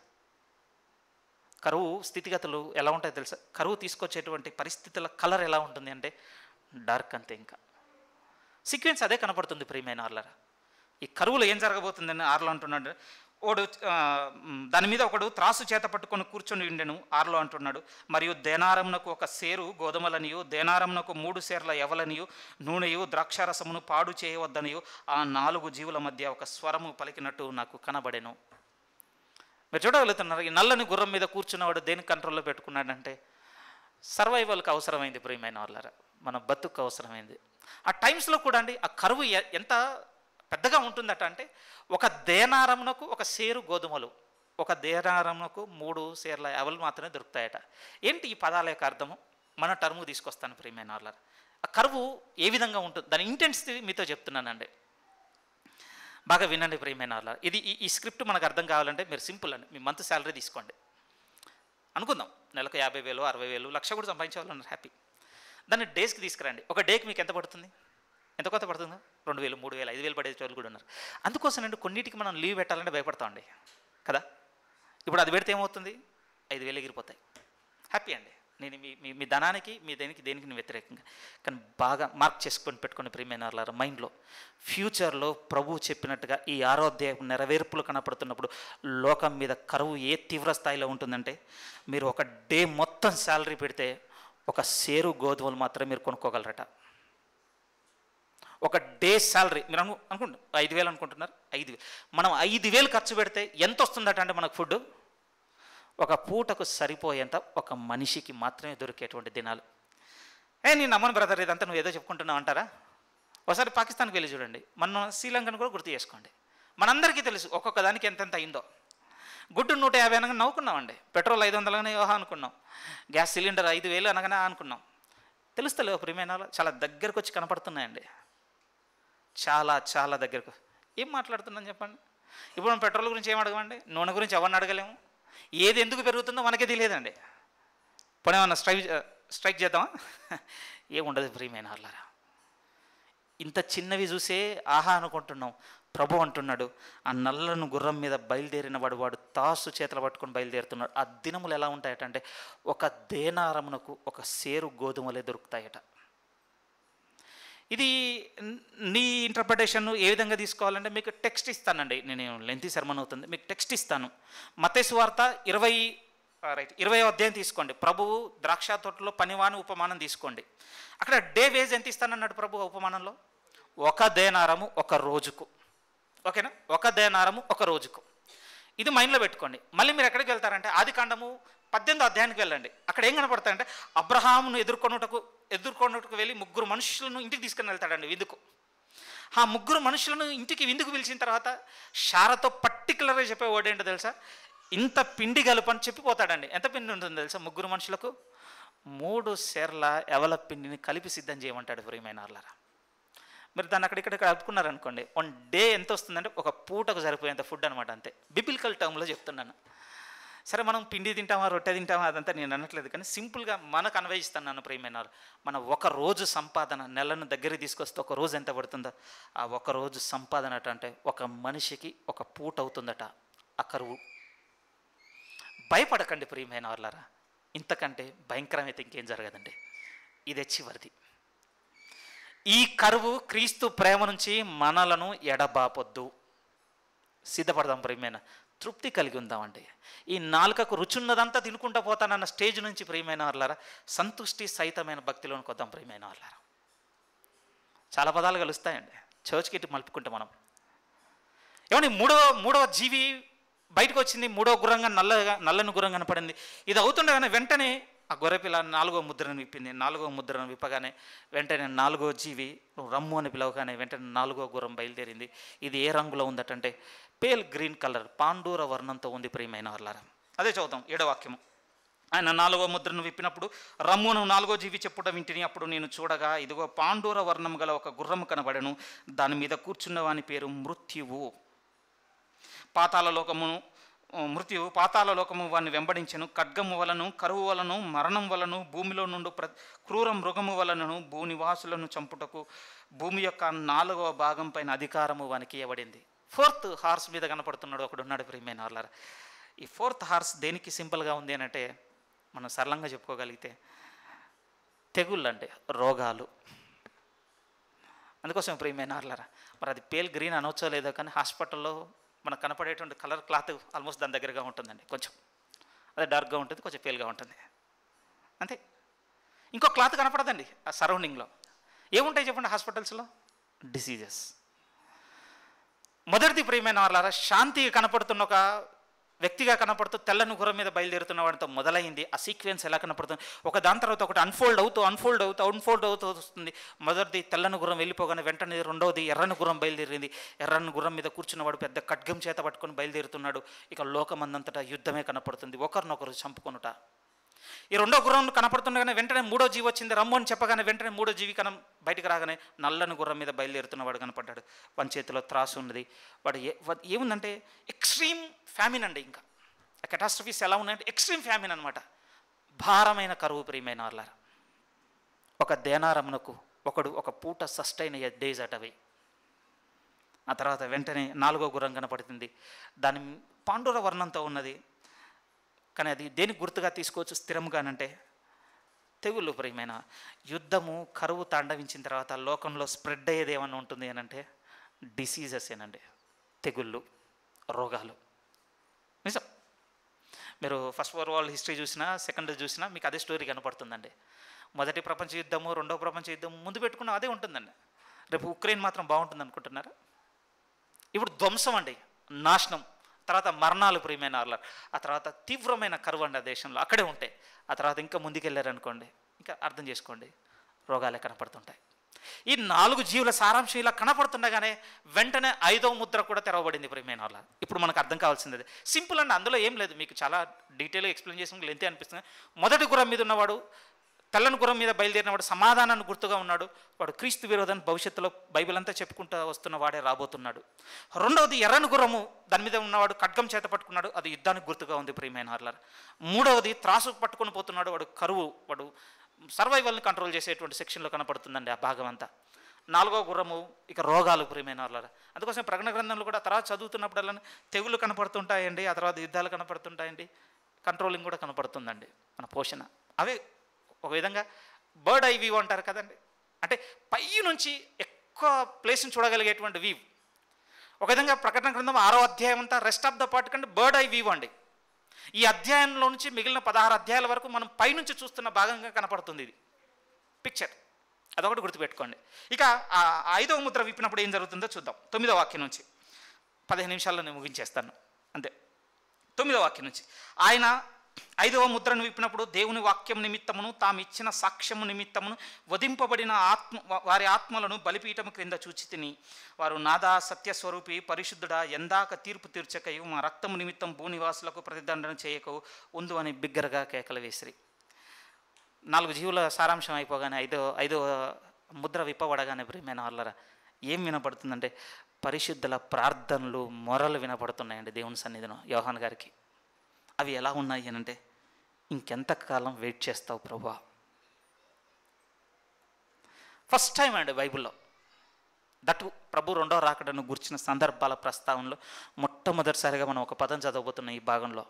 కరువు స్థితిగతులు ఎలా ఉంటాయి తెలుసా కరువు తీసుకొచ్చేటువంటి పరిస్థితుల కలర్ ఎలా ఉంటుంది అంటే డార్క్ అంతే ఇంకా సీక్వెన్స్ అదే కనపడుతుంది ప్రియమైన ఆర్లర్ ఈ కరువులో ఏం జరగబోతుందని ఆర్లో అంటున్నాడు ఒకడు దాని మీద ఒకడు త్రాసు చేత పట్టుకొని కూర్చొని ఉండెను ఆరులో అంటున్నాడు మరియు దేనారంనకు ఒక సేరు గోధుమలనియు దేనారంనకు మూడు సేర్ల ఎవలనియు నూనెయు ద్రాక్షారసమును పాడు చేయవద్దనియు ఆ నాలుగు జీవుల మధ్య ఒక స్వరము పలికినట్టు నాకు కనబడెను మీరు చూడగలుగుతున్నారు ఈ నల్లని గుర్రం మీద కూర్చున్నవాడు దేని కంట్రోల్లో పెట్టుకున్నాడంటే సర్వైవల్కి అవసరమైంది ప్రియమైన వాళ్ళ మన బతుకు అవసరమైంది ఆ టైమ్స్లో కూడా అండి ఆ కరువు ఎంత పెద్దగా ఉంటుందట అంటే ఒక దేనారమునకు ఒక సేరు గోధుమలు ఒక దేనారమునకు మూడు సేర్ల ఎవలు మాత్రమే దొరుకుతాయట ఏంటి ఈ పదాల యొక్క అర్థము మన టర్ము తీసుకొస్తాను ప్రియమైన వాళ్ళ ఆ కరువు ఏ విధంగా ఉంటుంది దాని ఇంటెన్సిటీ మీతో చెప్తున్నానండి బాగా వినండి ప్రియమైన వాళ్ళ ఇది ఈ స్క్రిప్ట్ మనకు అర్థం కావాలంటే మీరు సింపుల్ అండి మీ మంత్ శాలరీ తీసుకోండి అనుకుందాం నెలకు యాభై వేలు అరవై వేలు లక్ష కూడా సంపాదించే వాళ్ళు హ్యాపీ దాన్ని డేస్కి తీసుకురండి ఒక డేకి మీకు ఎంత పడుతుంది ఎంత కొత్త పడుతుందో రెండు వేలు మూడు వేలు ఐదు వేలు పడే చోట్లు కూడా ఉన్నారు అందుకోసం అండి కొన్నిటికి మనం లీవ్ పెట్టాలంటే భయపడతామండి కదా ఇప్పుడు అది పెడితే ఏమవుతుంది ఐదు వేలు ఎగిరిపోతాయి హ్యాపీ అండి నేను మీ మీ మీ ధనానికి మీ దేనికి దేనికి నేను వ్యతిరేకంగా కానీ బాగా మార్క్ చేసుకొని పెట్టుకుని ప్రియమైనలారా మైండ్లో ఫ్యూచర్లో ప్రభు చెప్పినట్టుగా ఈ ఆరోగ్య నెరవేర్పులు కనపడుతున్నప్పుడు లోకం మీద కరువు ఏ తీవ్ర స్థాయిలో ఉంటుందంటే మీరు ఒక డే మొత్తం శాలరీ పెడితే ఒక సేరు గోధుమలు మాత్రం మీరు కొనుక్కోగలరట ఒక డే శాలరీ మీరు అను అనుకుంటున్నారు ఐదు వేలు అనుకుంటున్నారు ఐదు వేలు మనం ఐదు వేలు ఖర్చు పెడితే ఎంత వస్తుందట అంటే మనకు ఫుడ్ ఒక పూటకు సరిపోయేంత ఒక మనిషికి మాత్రమే దొరికేటువంటి దినాలు ఏ నేను నమ్మను బ్రదర్ ఇదంతా నువ్వు ఏదో చెప్పుకుంటున్నావు అంటారా ఒకసారి పాకిస్తాన్కి వెళ్ళి చూడండి మనం శ్రీలంకను కూడా గుర్తు చేసుకోండి మనందరికీ తెలుసు ఒక్కొక్క దానికి ఎంతెంత అయిందో గుడ్డు నూట యాభై అనగా నవ్వుకున్నామండి పెట్రోల్ ఐదు వందలగానే యోహా అనుకున్నాం గ్యాస్ సిలిండర్ ఐదు వేలు అనగానే అనుకున్నాం తెలుస్తలేవు ప్రిమేనాలు చాలా దగ్గరకు వచ్చి కనపడుతున్నాయండి చాలా చాలా దగ్గరకు ఏం మాట్లాడుతున్నాం చెప్పండి ఇప్పుడు మనం పెట్రోల్ గురించి ఏం అడగమండి నూనె గురించి ఎవరిని అడగలేము ఏది ఎందుకు పెరుగుతుందో మనకే తెలియదండి ఇప్పుడు ఏమన్నా స్ట్రైక్ స్ట్రైక్ చేద్దామా [laughs] ఏముండదు ప్రియమైన అల్లారా ఇంత చిన్నవి చూసే ఆహా అనుకుంటున్నాం ప్రభు అంటున్నాడు ఆ నల్లను గుర్రం మీద బయలుదేరిన వాడు వాడు తాసు చేతులు పట్టుకొని బయలుదేరుతున్నాడు ఆ దినములు ఎలా ఉంటాయట అంటే ఒక దేనారమునకు ఒక సేరు గోధుమలే దొరుకుతాయట ఇది నీ ఇంటర్ప్రిటేషన్ ఏ విధంగా తీసుకోవాలంటే మీకు టెక్స్ట్ ఇస్తానండి నేను లెంతి శర్మన్ అవుతుంది మీకు టెక్స్ట్ ఇస్తాను మతేసు వార్త ఇరవై రైట్ ఇరవై అధ్యాయం తీసుకోండి ప్రభువు ద్రాక్ష తోటలో పనివాని ఉపమానం తీసుకోండి అక్కడ డే వేజ్ ఎంత ఇస్తానన్నాడు ప్రభు ఉపమానంలో ఒక దేనారము ఒక రోజుకు ఓకేనా ఒక దేనారము ఒక రోజుకు ఇది మైండ్లో పెట్టుకోండి మళ్ళీ మీరు ఎక్కడికి వెళ్తారంటే ఆది కాండము పద్దెనిమిది అధ్యాయానికి వెళ్ళండి అక్కడ ఏం కనపడతాయంటే అబ్రహామును ఎదుర్కొనుటకు ఎదుర్కొనుటకు వెళ్ళి ముగ్గురు మనుషులను ఇంటికి తీసుకుని వెళ్తాడండి విందుకు ఆ ముగ్గురు మనుషులను ఇంటికి విందుకు పిలిచిన తర్వాత షారతో పర్టికులర్గా చెప్పేవాడు ఏంటో తెలుసా ఇంత పిండి కలుపని చెప్పిపోతాడండి ఎంత పిండి ఉంటుందో తెలుసా ముగ్గురు మనుషులకు మూడు సేర్ల ఎవల పిండిని కలిపి సిద్ధం చేయమంటాడు ప్రియమైనర్లారా మీరు దాన్ని అక్కడ ఇక్కడ కలుపుకున్నారనుకోండి వన్ డే ఎంత వస్తుందంటే ఒక పూటకు సరిపోయేంత ఫుడ్ అనమాట అంతే బిబిలికల్ టర్మ్లో చెప్తున్నాను సరే మనం పిండి తింటామా రొట్టె తింటామా అదంతా నేను అనట్లేదు కానీ సింపుల్గా మనకు అన్వయిస్తాను నన్ను ప్రేమైన మన ఒక రోజు సంపాదన నెలను దగ్గర తీసుకొస్తే ఒక రోజు ఎంత పడుతుందో ఆ ఒక రోజు సంపాదన అంటే ఒక మనిషికి ఒక పూట అవుతుందట ఆ కరువు భయపడకండి ప్రియమైన వాళ్ళారా ఇంతకంటే భయంకరమైతే ఇంకేం జరగదండి ఇదే చివరిది ఈ కరువు క్రీస్తు ప్రేమ నుంచి మనలను ఎడబాపొద్దు సిద్ధపడదాం ప్రియమైన తృప్తి కలిగి ఉందామండి ఈ నాలుకకు రుచున్నదంతా తినుకుంటూ పోతానన్న స్టేజ్ నుంచి ప్రియమైన వాళ్ళారా సంతుష్టి సహితమైన భక్తిలోని కొద్దాం ప్రియమైన వాళ్ళారా చాలా పదాలు కలుస్తాయండి చర్చ్కి ఇటు మలుపుకుంటే మనం ఏమండి మూడవ మూడవ జీవి బయటకు వచ్చింది మూడవ గురంగా నల్ల నల్లని గుర్రం కనపడింది ఇది అవుతుండగానే వెంటనే ఆ గొర్రెపిల్ల నాలుగో ముద్రను విప్పింది నాలుగో ముద్రను విప్పగానే వెంటనే నాలుగో జీవి రమ్ము అని పిలవగానే వెంటనే నాలుగో గుర్రం బయలుదేరింది ఇది ఏ రంగులో ఉందటంటే పేల్ గ్రీన్ కలర్ పాండూర వర్ణంతో ఉంది ప్రియమైన వర్లారా అదే చదువుతాం ఏడో వాక్యము ఆయన నాలుగో ముద్రను విప్పినప్పుడు రమ్మును నాలుగో జీవి చెప్పుట వింటిని అప్పుడు నేను చూడగా ఇదిగో పాండూర వర్ణం గల ఒక గుర్రము కనబడను దాని మీద కూర్చున్న వాని పేరు మృత్యువు పాతాల లోకమును మృత్యు పాతాల లోకము వారిని వెంబడించను ఖడ్గము వలను కరువు వలను మరణం వలను భూమిలో నుండి ప్ర క్రూర మృగము వలనను భూనివాసులను చంపుటకు భూమి యొక్క నాలుగవ భాగం పైన అధికారము వానికి ఇవ్వబడింది ఫోర్త్ హార్స్ మీద కనపడుతున్నాడు ఒకడు ఉన్నాడు ప్రియమైన వాళ్ళ ఈ ఫోర్త్ హార్స్ దేనికి సింపుల్గా ఉంది అంటే మనం సరళంగా చెప్పుకోగలిగితే తెగుళ్ళు అంటే రోగాలు అందుకోసం ప్రియమైన వాళ్ళరా మరి అది పేల్ గ్రీన్ అనొచ్చో లేదో కానీ హాస్పిటల్లో మనకు కనపడేటువంటి కలర్ క్లాత్ ఆల్మోస్ట్ దాని దగ్గరగా ఉంటుందండి కొంచెం అదే డార్క్గా ఉంటుంది కొంచెం పేల్గా ఉంటుంది అంతే ఇంకో క్లాత్ కనపడదండి ఆ సరౌండింగ్లో ఏముంటాయి చెప్పండి హాస్పిటల్స్లో డిసీజెస్ మొదటిది ప్రియమైన వాళ్ళ శాంతి కనపడుతున్న ఒక వ్యక్తిగా కనపడుతూ తెల్లని గుర్రం మీద బయలుదేరుతున్న వాడితో మొదలైంది ఆ సీక్వెన్స్ ఎలా కనపడుతుంది ఒక దాని తర్వాత ఒకటి అన్ఫోల్డ్ అవుతూ అన్ఫోల్డ్ అవుతూ అన్ఫోల్డ్ అవుతూ వస్తుంది మొదటిది తెల్లని గుర్రం వెళ్ళిపోగానే వెంటనే రెండవది ఎర్రని గుర్రం బయలుదేరింది ఎర్రని గుర్రం మీద కూర్చున్నవాడు పెద్ద ఖడ్గం చేత పట్టుకొని బయలుదేరుతున్నాడు ఇక లోకమందంతటా యుద్ధమే కనపడుతుంది ఒకరినొకరు చంపుకొనుట ఈ రెండో గుర్రం కనపడుతుండగానే వెంటనే మూడో జీవి వచ్చింది రమ్ము అని చెప్పగానే వెంటనే మూడో జీవి కనం బయటికి రాగానే నల్లని గుర్రం మీద బయలుదేరుతున్న వాడు కనపడ్డాడు వాని చేతిలో త్రాసు ఉన్నది వాడు ఏముందంటే ఎక్స్ట్రీమ్ ఫ్యామిన్ అండి ఇంకా కెటాస్ట్రఫీస్ ఎలా ఉన్నాయంటే ఎక్స్ట్రీమ్ ఫ్యామిన్ అనమాట భారమైన కరువు ప్రియమైన వాళ్ళ ఒక దేనారమునకు ఒకడు ఒక పూట సస్టైన్ అయ్యే డేస్ అటవి ఆ తర్వాత వెంటనే నాలుగో గుర్రం కనపడుతుంది దాని పాండుర వర్ణంతో ఉన్నది కానీ అది దేనికి గుర్తుగా తీసుకోవచ్చు స్థిరంగానంటే తెగుళ్ళు ప్రియమైన యుద్ధము కరువు తాండవించిన తర్వాత లోకంలో స్ప్రెడ్ అయ్యేది ఏమన్నా ఉంటుంది అనంటే డిసీజెస్ ఏనండి తెగుళ్ళు రోగాలు నిజం మీరు ఫస్ట్ వరల్డ్ హిస్టరీ చూసినా సెకండ్ చూసినా మీకు అదే స్టోరీ కనపడుతుందండి మొదటి ప్రపంచ యుద్ధము రెండవ ప్రపంచ యుద్ధం ముందు పెట్టుకున్న అదే ఉంటుందండి రేపు ఉక్రెయిన్ మాత్రం బాగుంటుంది అనుకుంటున్నారు ఇప్పుడు ధ్వంసం అండి నాశనం తర్వాత మరణాలు ప్రియమైన అర్లర్ ఆ తర్వాత తీవ్రమైన కరువు అండి ఆ దేశంలో అక్కడే ఉంటాయి ఆ తర్వాత ఇంకా ముందుకెళ్ళారనుకోండి ఇంకా అర్థం చేసుకోండి రోగాలే కనపడుతుంటాయి ఈ నాలుగు జీవుల సారాంశం ఇలా కనపడుతుండగానే వెంటనే ఐదవ ముద్ర కూడా తెరవబడింది ప్రియమైన వాళ్ళ ఇప్పుడు మనకు అర్థం కావాల్సింది అది సింపుల్ అండి అందులో ఏం లేదు మీకు చాలా డీటెయిల్గా ఎక్స్ప్లెయిన్ చేసిన లెంతే అనిపిస్తుంది మొదటి గురం మీద ఉన్నవాడు తెల్లని గురం మీద బయలుదేరినవాడు సమాధానాన్ని గుర్తుగా ఉన్నాడు వాడు క్రీస్తు విరోధాన్ని భవిష్యత్తులో బైబిల్ అంతా చెప్పుకుంటూ వస్తున్న వాడే రాబోతున్నాడు రెండవది ఎర్రని గురము దాని మీద ఉన్నవాడు ఖడ్గం చేత పట్టుకున్నాడు అది యుద్ధానికి గుర్తుగా ఉంది ప్రియమైన హార్లర్ మూడవది త్రాసు పట్టుకొని పోతున్నాడు వాడు కరువు వాడు సర్వైవల్ని కంట్రోల్ చేసేటువంటి సెక్షన్లో కనపడుతుందండి ఆ భాగం అంతా నాలుగో గుర్రము ఇక రోగాలు ప్రియమైన వాళ్ళ అందుకోసం ప్రకటన గ్రంథంలో కూడా తర్వాత చదువుతున్నప్పుడల్లా తెగులు కనపడుతుంటాయండి ఆ తర్వాత యుద్ధాలు కనపడుతుంటాయండి కంట్రోలింగ్ కూడా కనపడుతుందండి మన పోషణ అవే ఒక విధంగా బర్డ్ ఐ వ్యూ అంటారు కదండి అంటే పై నుంచి ఎక్కువ ప్లేస్ని చూడగలిగేటువంటి వ్యూ ఒక విధంగా ప్రకటన గ్రంథం ఆరో అధ్యాయం అంతా రెస్ట్ ఆఫ్ ద పార్ట్ కంటే బర్డ్ ఐ వ్యూ అండి ఈ అధ్యాయంలో నుంచి మిగిలిన పదహారు అధ్యాయాల వరకు మనం పైనుంచి చూస్తున్న భాగంగా కనపడుతుంది ఇది పిక్చర్ అదొకటి గుర్తుపెట్టుకోండి ఇక ఆ ఐదవ ముద్ర విప్పినప్పుడు ఏం జరుగుతుందో చూద్దాం తొమ్మిదో వాక్యం నుంచి పదిహేను నిమిషాల్లో నేను ముగించేస్తాను అంతే తొమ్మిదో వాక్యం నుంచి ఆయన ఐదవ ముద్రను విప్పినప్పుడు దేవుని వాక్యం నిమిత్తమును తాము ఇచ్చిన సాక్ష్యము నిమిత్తమును వధింపబడిన ఆత్మ వారి ఆత్మలను బలిపీఠం క్రింద చూచి తిని వారు నాదా సత్యస్వరూపి పరిశుద్ధుడ ఎందాక తీర్పు తీర్చకయు మా రక్తము నిమిత్తం భూనివాసులకు ప్రతిదండన చేయకు ఉందు అని బిగ్గరగా కేకలు వేసిరి నాలుగు జీవుల సారాంశం అయిపోగానే ఐదో ఐదో ముద్ర విప్పబడగానే ప్రియమైన వాళ్ళరా ఏం వినపడుతుందంటే పరిశుద్ధుల ప్రార్థనలు మొరలు వినపడుతున్నాయండి దేవుని సన్నిధిలో యోహాన్ గారికి అవి ఎలా ఉన్నాయి అనంటే ఇంకెంతకాలం వెయిట్ చేస్తావు ప్రభు ఫస్ట్ టైం అండి బైబిల్లో దట్ ప్రభు రెండో రాకడను గుర్చిన సందర్భాల ప్రస్తావనలో మొట్టమొదటిసారిగా మనం ఒక పదం చదవబోతున్న ఈ భాగంలో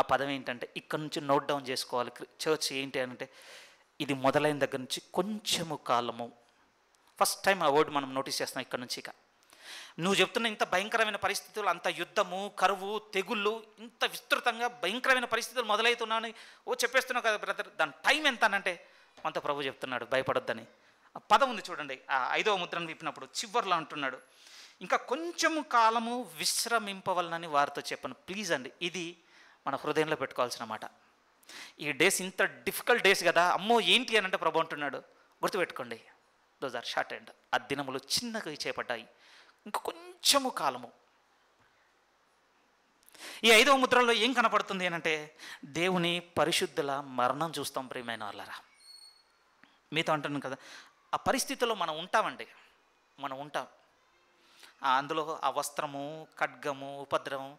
ఆ పదం ఏంటంటే ఇక్కడ నుంచి నోట్ డౌన్ చేసుకోవాలి చర్చ్ ఏంటి అంటే ఇది మొదలైన దగ్గర నుంచి కొంచెము కాలము ఫస్ట్ టైం ఆ వర్డ్ మనం నోటీస్ చేస్తున్నాం ఇక్కడ నుంచి ఇక నువ్వు చెప్తున్న ఇంత భయంకరమైన పరిస్థితులు అంత యుద్ధము కరువు తెగుళ్ళు ఇంత విస్తృతంగా భయంకరమైన పరిస్థితులు మొదలవుతున్నాను ఓ చెప్పేస్తున్నావు కదా బ్రదర్ దాని టైం ఎంత అనంటే అంత ప్రభు చెప్తున్నాడు భయపడొద్దని పదం ఉంది చూడండి ఆ ఐదవ ముద్రను విప్పినప్పుడు చివరిలో అంటున్నాడు ఇంకా కొంచెము కాలము విశ్రమింపవలనని వారితో చెప్పను ప్లీజ్ అండి ఇది మన హృదయంలో పెట్టుకోవాల్సిన మాట ఈ డేస్ ఇంత డిఫికల్ట్ డేస్ కదా అమ్మో ఏంటి అని అంటే ప్రభు అంటున్నాడు గుర్తుపెట్టుకోండి దోస్ ఆర్ షార్ట్ అండ్ ఆ దినములు చిన్నగా చేపట్టాయి ఇంక కొంచెము కాలము ఈ ఐదవ ముద్రలో ఏం కనపడుతుంది అంటే దేవుని పరిశుద్ధుల మరణం చూస్తాం ప్రియమైన వాళ్ళరా మీతో అంటున్నాను కదా ఆ పరిస్థితుల్లో మనం ఉంటామండి మనం ఉంటాం అందులో ఆ వస్త్రము ఖడ్గము ఉపద్రవం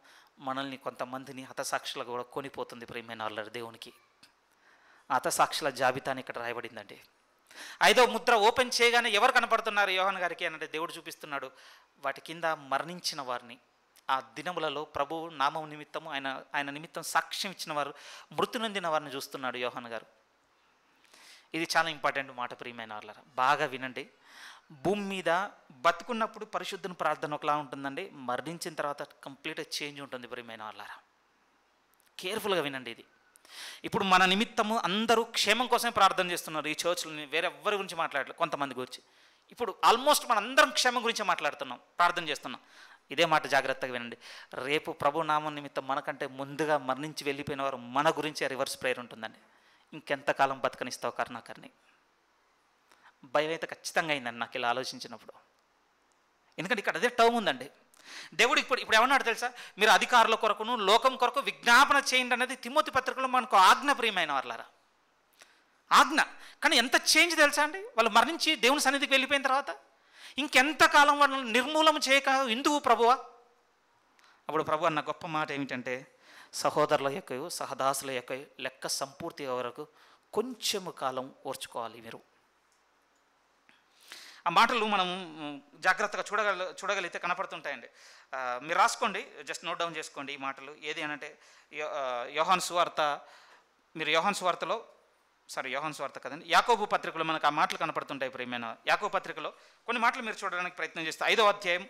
మనల్ని కొంతమందిని హతసాక్షులుగా కూడా కొనిపోతుంది ప్రియమైన వాళ్ళరా దేవునికి హతసాక్షుల జాబితాని ఇక్కడ రాయబడిందండి ఐదో ముద్ర ఓపెన్ చేయగానే ఎవరు కనపడుతున్నారు యోహన్ గారికి అనంటే దేవుడు చూపిస్తున్నాడు వాటి కింద మరణించిన వారిని ఆ దినములలో ప్రభు నామం నిమిత్తము ఆయన ఆయన నిమిత్తం సాక్ష్యం ఇచ్చిన వారు మృతి నొందిన వారిని చూస్తున్నాడు యోహన్ గారు ఇది చాలా ఇంపార్టెంట్ మాట ప్రియమైన వాళ్ళ బాగా వినండి భూమి మీద బతుకున్నప్పుడు పరిశుద్ధన ప్రార్థన ఒకలా ఉంటుందండి మరణించిన తర్వాత కంప్లీట్గా చేంజ్ ఉంటుంది ప్రియమైన వాళ్ళారా కేర్ఫుల్గా వినండి ఇది ఇప్పుడు మన నిమిత్తము అందరూ క్షేమం కోసమే ప్రార్థన చేస్తున్నారు ఈ చర్చ్లని వేరెవ్వరి గురించి మాట్లాడలేదు కొంతమంది గురించి ఇప్పుడు ఆల్మోస్ట్ అందరం క్షేమం గురించి మాట్లాడుతున్నాం ప్రార్థన చేస్తున్నాం ఇదే మాట జాగ్రత్తగా వినండి రేపు ప్రభు నామం నిమిత్తం మనకంటే ముందుగా మరణించి వెళ్ళిపోయిన వారు మన గురించి రివర్స్ ప్రేయర్ ఉంటుందండి ఇంకెంతకాలం బతకనిస్తావు కర్ణాకర్ని భయం అయితే ఖచ్చితంగా అయిందండి నాకు ఇలా ఆలోచించినప్పుడు ఎందుకంటే ఇక్కడ అదే టౌమ్ ఉందండి దేవుడు ఇప్పుడు ఇప్పుడు ఏమన్నాడు తెలుసా మీరు అధికారుల కొరకును లోకం కొరకు విజ్ఞాపన చేయండి అనేది తిమ్మతి పత్రికలో మనకు ఆజ్ఞ ప్రియమైన వాళ్ళరా ఆజ్ఞ కానీ ఎంత చేంజ్ తెలుసా అండి వాళ్ళు మరణించి దేవుని సన్నిధికి వెళ్ళిపోయిన తర్వాత ఇంకెంతకాలం వాళ్ళని నిర్మూలన చేయక ఎందుకు ప్రభువా అప్పుడు ప్రభు అన్న గొప్ప మాట ఏమిటంటే సహోదరుల యొక్క సహదాసుల యొక్క లెక్క సంపూర్తి వరకు కొంచెము కాలం ఓర్చుకోవాలి మీరు ఆ మాటలు మనం జాగ్రత్తగా చూడగల చూడగలిగితే కనపడుతుంటాయండి మీరు రాసుకోండి జస్ట్ నోట్ డౌన్ చేసుకోండి ఈ మాటలు ఏది అనంటే యోహాన్ సువార్త మీరు యోహాన్ సువార్తలో సారీ యోహన్ స్వార్థ కదండి యాకోబు పత్రికలో మనకు ఆ మాటలు కనపడుతుంటాయి ప్రియమైన యాకో పత్రికలో కొన్ని మాటలు మీరు చూడడానికి ప్రయత్నం చేస్తే ఐదో అధ్యాయం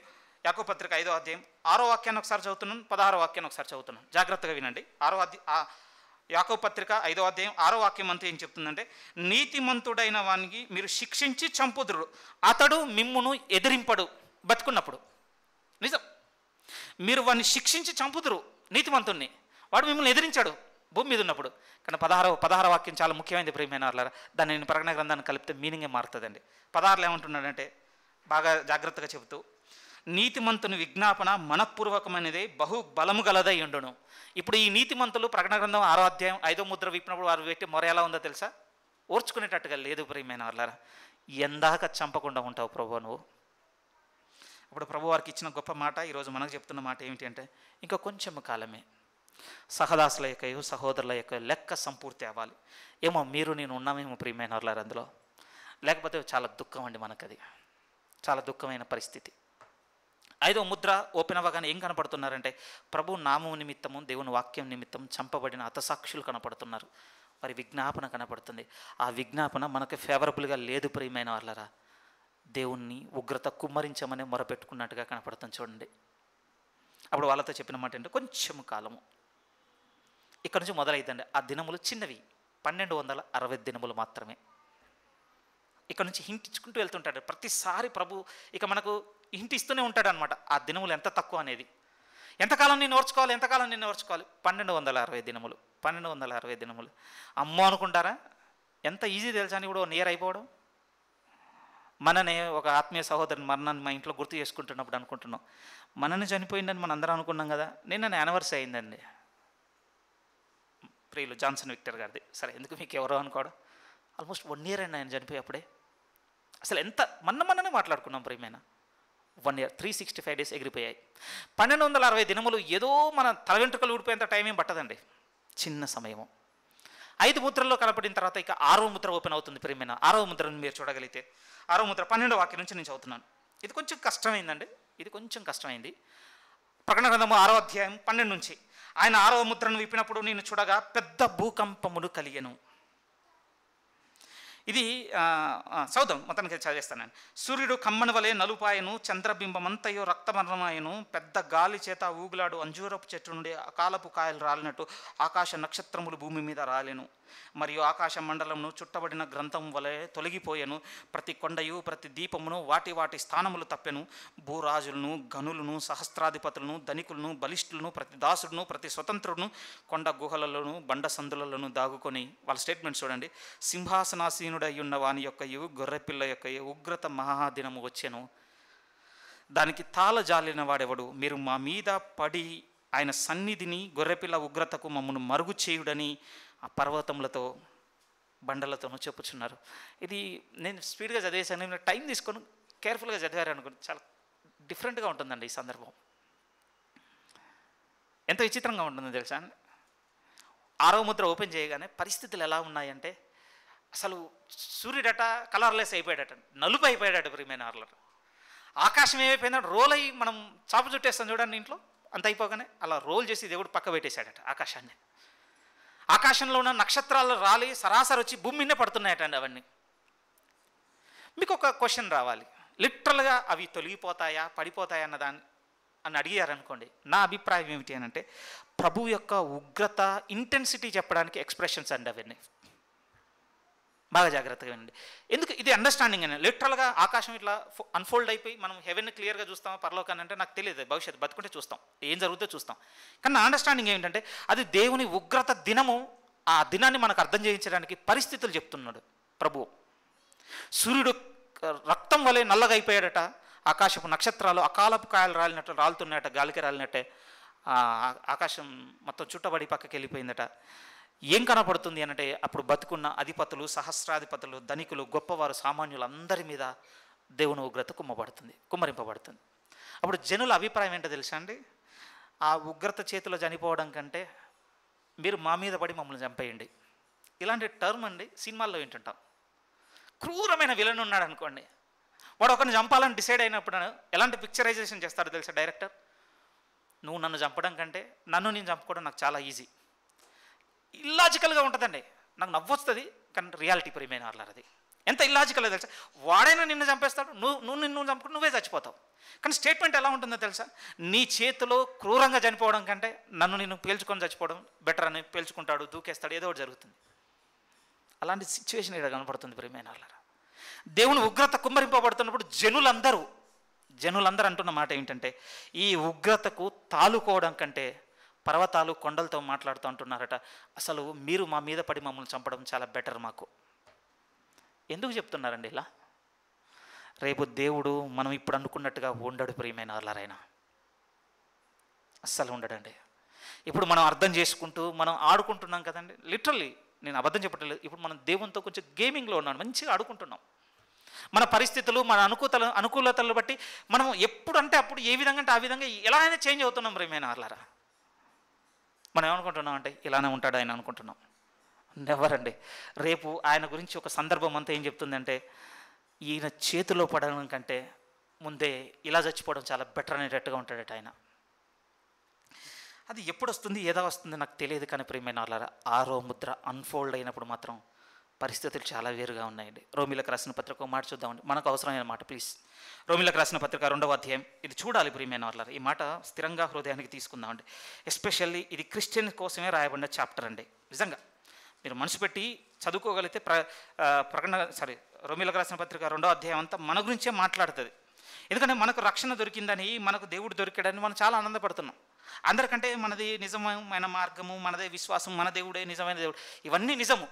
యాకో పత్రిక ఐదో అధ్యాయం ఆరో వాక్యాన్ని ఒకసారి చదువుతున్నాను పదహారో వాక్యాన్ని ఒకసారి చదువుతున్నాను జాగ్రత్తగా వినండి ఆరో అధ్యాయ యాకో పత్రిక ఐదో అధ్యాయం ఆరో వాక్యం అంతా ఏం చెప్తుందంటే నీతిమంతుడైన వానికి మీరు శిక్షించి చంపుదురు అతడు మిమ్మును ఎదిరింపడు బతుకున్నప్పుడు నిజం మీరు వాడిని శిక్షించి చంపుదురు నీతిమంతుణ్ణి వాడు మిమ్మల్ని ఎదిరించాడు భూమి మీద ఉన్నప్పుడు కానీ పదహారు పదహార వాక్యం చాలా ముఖ్యమైనది ప్రేమైన వాళ్ళారా దాన్ని నేను ప్రకటన గ్రంథాన్ని కలిపితే మీనింగే మారుతుందండి పదహారులు ఏమంటున్నాడంటే బాగా జాగ్రత్తగా చెబుతూ నీతిమంతుని విజ్ఞాపన మనఃపూర్వకమైనది బహు బలము గలదై ఉండును ఇప్పుడు ఈ నీతిమంతులు ప్రకటన గ్రంథం ఆరో అధ్యాయం ఐదో ముద్ర విప్పినప్పుడు వారు పెట్టి మొర ఎలా ఉందో తెలుసా ఓర్చుకునేటట్టుగా లేదు ప్రియమైన వాళ్ళారా ఎందాక చంపకుండా ఉంటావు ప్రభు నువ్వు ఇప్పుడు ప్రభు వారికి ఇచ్చిన గొప్ప మాట ఈరోజు మనకు చెప్తున్న మాట ఏమిటి అంటే ఇంకా కొంచెం కాలమే సహదాసుల యొక్క సహోదరుల యొక్క లెక్క సంపూర్తి అవ్వాలి ఏమో మీరు నేను ఉన్నామేమో ప్రియమైన వాళ్ళారు అందులో లేకపోతే చాలా దుఃఖం అండి మనకది చాలా దుఃఖమైన పరిస్థితి ఐదో ముద్ర ఓపెన్ అవ్వగానే ఏం కనపడుతున్నారంటే ప్రభు నామం నిమిత్తము దేవుని వాక్యం నిమిత్తం చంపబడిన అతసాక్షులు కనపడుతున్నారు వారి విజ్ఞాపన కనపడుతుంది ఆ విజ్ఞాపన మనకు ఫేవరబుల్గా లేదు ప్రియమైన వాళ్ళరా దేవుణ్ణి ఉగ్రత కుమ్మరించమని మొరపెట్టుకున్నట్టుగా కనపడుతుంది చూడండి అప్పుడు వాళ్ళతో చెప్పిన మాట ఏంటంటే కొంచెం కాలము ఇక్కడ నుంచి మొదలైందండి ఆ దినములు చిన్నవి పన్నెండు వందల అరవై దినములు మాత్రమే ఇక్కడ నుంచి హింటించుకుంటూ వెళ్తుంటాడు ప్రతిసారి ప్రభు ఇక మనకు హింట్ ఇస్తూనే ఉంటాడనమాట ఆ దినములు ఎంత తక్కువ అనేది ఎంతకాలం నేను ఓర్చుకోవాలి ఎంతకాలం నేను ఓర్చుకోవాలి పన్నెండు వందల అరవై దినములు పన్నెండు వందల అరవై దినములు అమ్మో అనుకుంటారా ఎంత ఈజీ తెలుసా అని కూడా నియర్ అయిపోవడం మననే ఒక ఆత్మీయ సహోదరుని మరణాన్ని మా ఇంట్లో గుర్తు చేసుకుంటున్నప్పుడు అనుకుంటున్నాం మనని చనిపోయిందని మనం అందరం అనుకున్నాం కదా నిన్న యానివర్సరీ అయిందండి ప్రియులు జాన్సన్ విక్టర్ గారిది సరే ఎందుకు మీకు ఎవరో అనుకోవడం ఆల్మోస్ట్ వన్ ఇయర్ అయినా ఆయన చనిపోయి అప్పుడే అసలు ఎంత మన మన్ననే మాట్లాడుకున్నాం ప్రియమైనా one year three sixty five days ఎగిరిపోయాయి పన్నెండు వందల అరవై దినములు ఏదో మన తల వెంట్రుకలు ఊడిపోయేంత టైం ఏం పట్టదండి చిన్న సమయము ఐదు ముద్రల్లో కనపడిన తర్వాత ఇక ఆరో ముద్ర ఓపెన్ అవుతుంది ప్రేమైన ఆరో ముద్రను మీరు చూడగలిగితే ఆరో ముద్ర పన్నెండో వాక్యం నుంచి నేను చదువుతున్నాను ఇది కొంచెం కష్టమైందండి ఇది కొంచెం కష్టమైంది ప్రకటన గ్రంథము ఆరో అధ్యాయం పన్నెండు నుంచి ఆయన ఆరవ ముద్రను విప్పినప్పుడు నేను చూడగా పెద్ద భూకంపమును కలిగను ఇది సౌదం మొత్తానికి చదివేస్తాను నేను సూర్యుడు కమ్మని వలె నలుపాయను చంద్రబింబమంతయో రక్తమరణమాయను పెద్ద గాలి చేత ఊగులాడు అంజూరపు చెట్టు నుండి అకాలపు కాయలు రాలినట్టు ఆకాశ నక్షత్రములు భూమి మీద రాలేను మరియు ఆకాశ మండలమును చుట్టబడిన గ్రంథం వలె తొలగిపోయాను ప్రతి కొండయు ప్రతి దీపమును వాటి వాటి స్థానములు తప్పెను భూరాజులను గనులను సహస్రాధిపతులను ధనికులను బలిష్ఠులను ప్రతి దాసుడును ప్రతి స్వతంత్రుడును కొండ గుహలలోను బండ సందులలోను దాగుకొని వాళ్ళ స్టేట్మెంట్ చూడండి సింహాసనాసీనుడై ఉన్న వాని యొక్కయు గొర్రెపిల్ల యొక్క ఉగ్రత మహాదినము వచ్చాను దానికి తాళ జాలిన వాడెవడు మీరు మా మీద పడి ఆయన సన్నిధిని గొర్రెపిల్ల ఉగ్రతకు మమ్మను మరుగు చేయుడని ఆ పర్వతములతో బండలతోనూ చెప్పుచున్నారు ఇది నేను స్పీడ్గా చదివేశాను నేను టైం తీసుకొని కేర్ఫుల్గా చదివారు అనుకుని చాలా డిఫరెంట్గా ఉంటుందండి ఈ సందర్భం ఎంత విచిత్రంగా ఉంటుందో తెలుసా ఆరవ ముద్ర ఓపెన్ చేయగానే పరిస్థితులు ఎలా ఉన్నాయంటే అసలు సూర్యుడట కలర్లెస్ అయిపోయాడట నలుపు అయిపోయాడట ఆర్లర్ ఆకాశం ఏమైపోయిందో రోల్ అయ్యి మనం చాప చుట్టేస్తాం చూడండి ఇంట్లో అంత అయిపోగానే అలా రోల్ చేసి దేవుడు పక్క పెట్టేశాడట ఆకాశాన్ని ఆకాశంలో ఉన్న నక్షత్రాలు రాలి సరాసరి వచ్చి భూమి మీదనే పడుతున్నాయటండి అవన్నీ మీకు ఒక క్వశ్చన్ రావాలి లిటరల్గా అవి తొలగిపోతాయా పడిపోతాయా అన్న దాన్ని అని అడిగారనుకోండి నా అభిప్రాయం ఏమిటి అని అంటే ప్రభు యొక్క ఉగ్రత ఇంటెన్సిటీ చెప్పడానికి ఎక్స్ప్రెషన్స్ అండి అవన్నీ బాగా జాగ్రత్తగా వినండి ఎందుకు ఇది అండర్స్టాండింగ్ అని లిటరల్గా ఆకాశం ఇట్లా అన్ఫోల్డ్ అయిపోయి మనం హెవెన్ క్లియర్గా చూస్తాం పరలోకాన్ని అంటే నాకు తెలియదు భవిష్యత్తు బతుకుంటే చూస్తాం ఏం జరుగుతుందో చూస్తాం కానీ నా అండర్స్టాండింగ్ ఏంటంటే అది దేవుని ఉగ్రత దినము ఆ దినాన్ని మనకు అర్థం చేయించడానికి పరిస్థితులు చెప్తున్నాడు ప్రభువు సూర్యుడు రక్తం వలె నల్లగైపోయాడట ఆకాశపు నక్షత్రాలు అకాలపు కాయలు రాలినట్టు రాలుతున్నాయట గాలికి రాలినట్టే ఆకాశం మొత్తం చుట్టబడి పక్కకి వెళ్ళిపోయిందట ఏం కనపడుతుంది అంటే అప్పుడు బతుకున్న అధిపతులు సహస్రాధిపతులు ధనికులు గొప్పవారు సామాన్యులు అందరి మీద దేవుని ఉగ్రత కుమ్మబడుతుంది కుమ్మరింపబడుతుంది అప్పుడు జనుల అభిప్రాయం ఏంటో తెలుసా అండి ఆ ఉగ్రత చేతిలో చనిపోవడం కంటే మీరు మా మీద పడి మమ్మల్ని చంపేయండి ఇలాంటి టర్మ్ అండి సినిమాల్లో వింటుంటాం క్రూరమైన విలన్ ఉన్నాడు అనుకోండి వాడు ఒకరిని చంపాలని డిసైడ్ అయినప్పుడు ఎలాంటి పిక్చరైజేషన్ చేస్తారో తెలుసా డైరెక్టర్ నువ్వు నన్ను చంపడం కంటే నన్ను నేను చంపుకోవడం నాకు చాలా ఈజీ ఇల్లాజికల్గా ఉంటుందండి నాకు నవ్వొస్తుంది కానీ రియాలిటీ ప్రేమైన అది ఎంత ఇల్లాజికల్ తెలుసా వాడైనా నిన్ను చంపేస్తాడు నువ్వు నువ్వు నిన్ను చంపుకుంటే నువ్వే చచ్చిపోతావు కానీ స్టేట్మెంట్ ఎలా ఉంటుందో తెలుసా నీ చేతిలో క్రూరంగా చనిపోవడం కంటే నన్ను నేను పేల్చుకొని చచ్చిపోవడం బెటర్ అని పేల్చుకుంటాడు దూకేస్తాడు ఏదో ఒకటి జరుగుతుంది అలాంటి సిచ్యువేషన్ ఇక్కడ కనపడుతుంది ప్రేమైన దేవుని ఉగ్రత కుమ్మరింపబడుతున్నప్పుడు జనులందరూ జనులందరూ అంటున్న మాట ఏంటంటే ఈ ఉగ్రతకు తాలుకోవడం కంటే పర్వతాలు కొండలతో మాట్లాడుతూ అంటున్నారట అసలు మీరు మా మీద పడి మమ్మల్ని చంపడం చాలా బెటర్ మాకు ఎందుకు చెప్తున్నారండి ఇలా రేపు దేవుడు మనం ఇప్పుడు అనుకున్నట్టుగా ఉండడు ప్రియమైన వాళ్ళరైనా అస్సలు ఉండడండి ఇప్పుడు మనం అర్థం చేసుకుంటూ మనం ఆడుకుంటున్నాం కదండి లిటరల్లీ నేను అబద్ధం చెప్పట్లేదు ఇప్పుడు మనం దేవునితో కొంచెం గేమింగ్లో ఉన్నాను మంచిగా ఆడుకుంటున్నాం మన పరిస్థితులు మన అనుకూల అనుకూలతలు బట్టి మనం ఎప్పుడు అంటే అప్పుడు ఏ విధంగా అంటే ఆ విధంగా ఎలా అయినా చేంజ్ అవుతున్నాం ప్రియమైన వాళ్ళరా మనం ఏమనుకుంటున్నాం అంటే ఇలానే ఉంటాడు ఆయన అనుకుంటున్నాం నెవరండి రేపు ఆయన గురించి ఒక సందర్భం అంతా ఏం చెప్తుందంటే ఈయన చేతిలో పడడం కంటే ముందే ఇలా చచ్చిపోవడం చాలా బెటర్ అనేటట్టుగా ఉంటాడట ఆయన అది ఎప్పుడు వస్తుంది ఏదో వస్తుంది నాకు తెలియదు కానీ ప్రియమైన వాళ్ళ ఆరో ముద్ర అన్ఫోల్డ్ అయినప్పుడు మాత్రం పరిస్థితులు చాలా వేరుగా ఉన్నాయండి రోమిలకు రాసిన పత్రిక మాట చూద్దామండి మనకు అవసరమైన మాట ప్లీజ్ రోమిలకు రాసిన పత్రిక రెండవ అధ్యాయం ఇది చూడాలి ప్రియమైన వాళ్ళ ఈ మాట స్థిరంగా హృదయానికి తీసుకుందామండి ఎస్పెషల్లీ ఇది క్రిస్టియన్ కోసమే రాయబడిన చాప్టర్ అండి నిజంగా మీరు మనసు పెట్టి చదువుకోగలిగితే ప్ర ప్రకటన సారీ రోమిలకు రాసిన పత్రిక రెండవ అధ్యాయం అంతా మన గురించే మాట్లాడుతుంది ఎందుకంటే మనకు రక్షణ దొరికిందని మనకు దేవుడు దొరికాడని మనం చాలా ఆనందపడుతున్నాం అందరికంటే మనది నిజమైన మార్గము మనదే విశ్వాసం మన దేవుడే నిజమైన దేవుడు ఇవన్నీ నిజము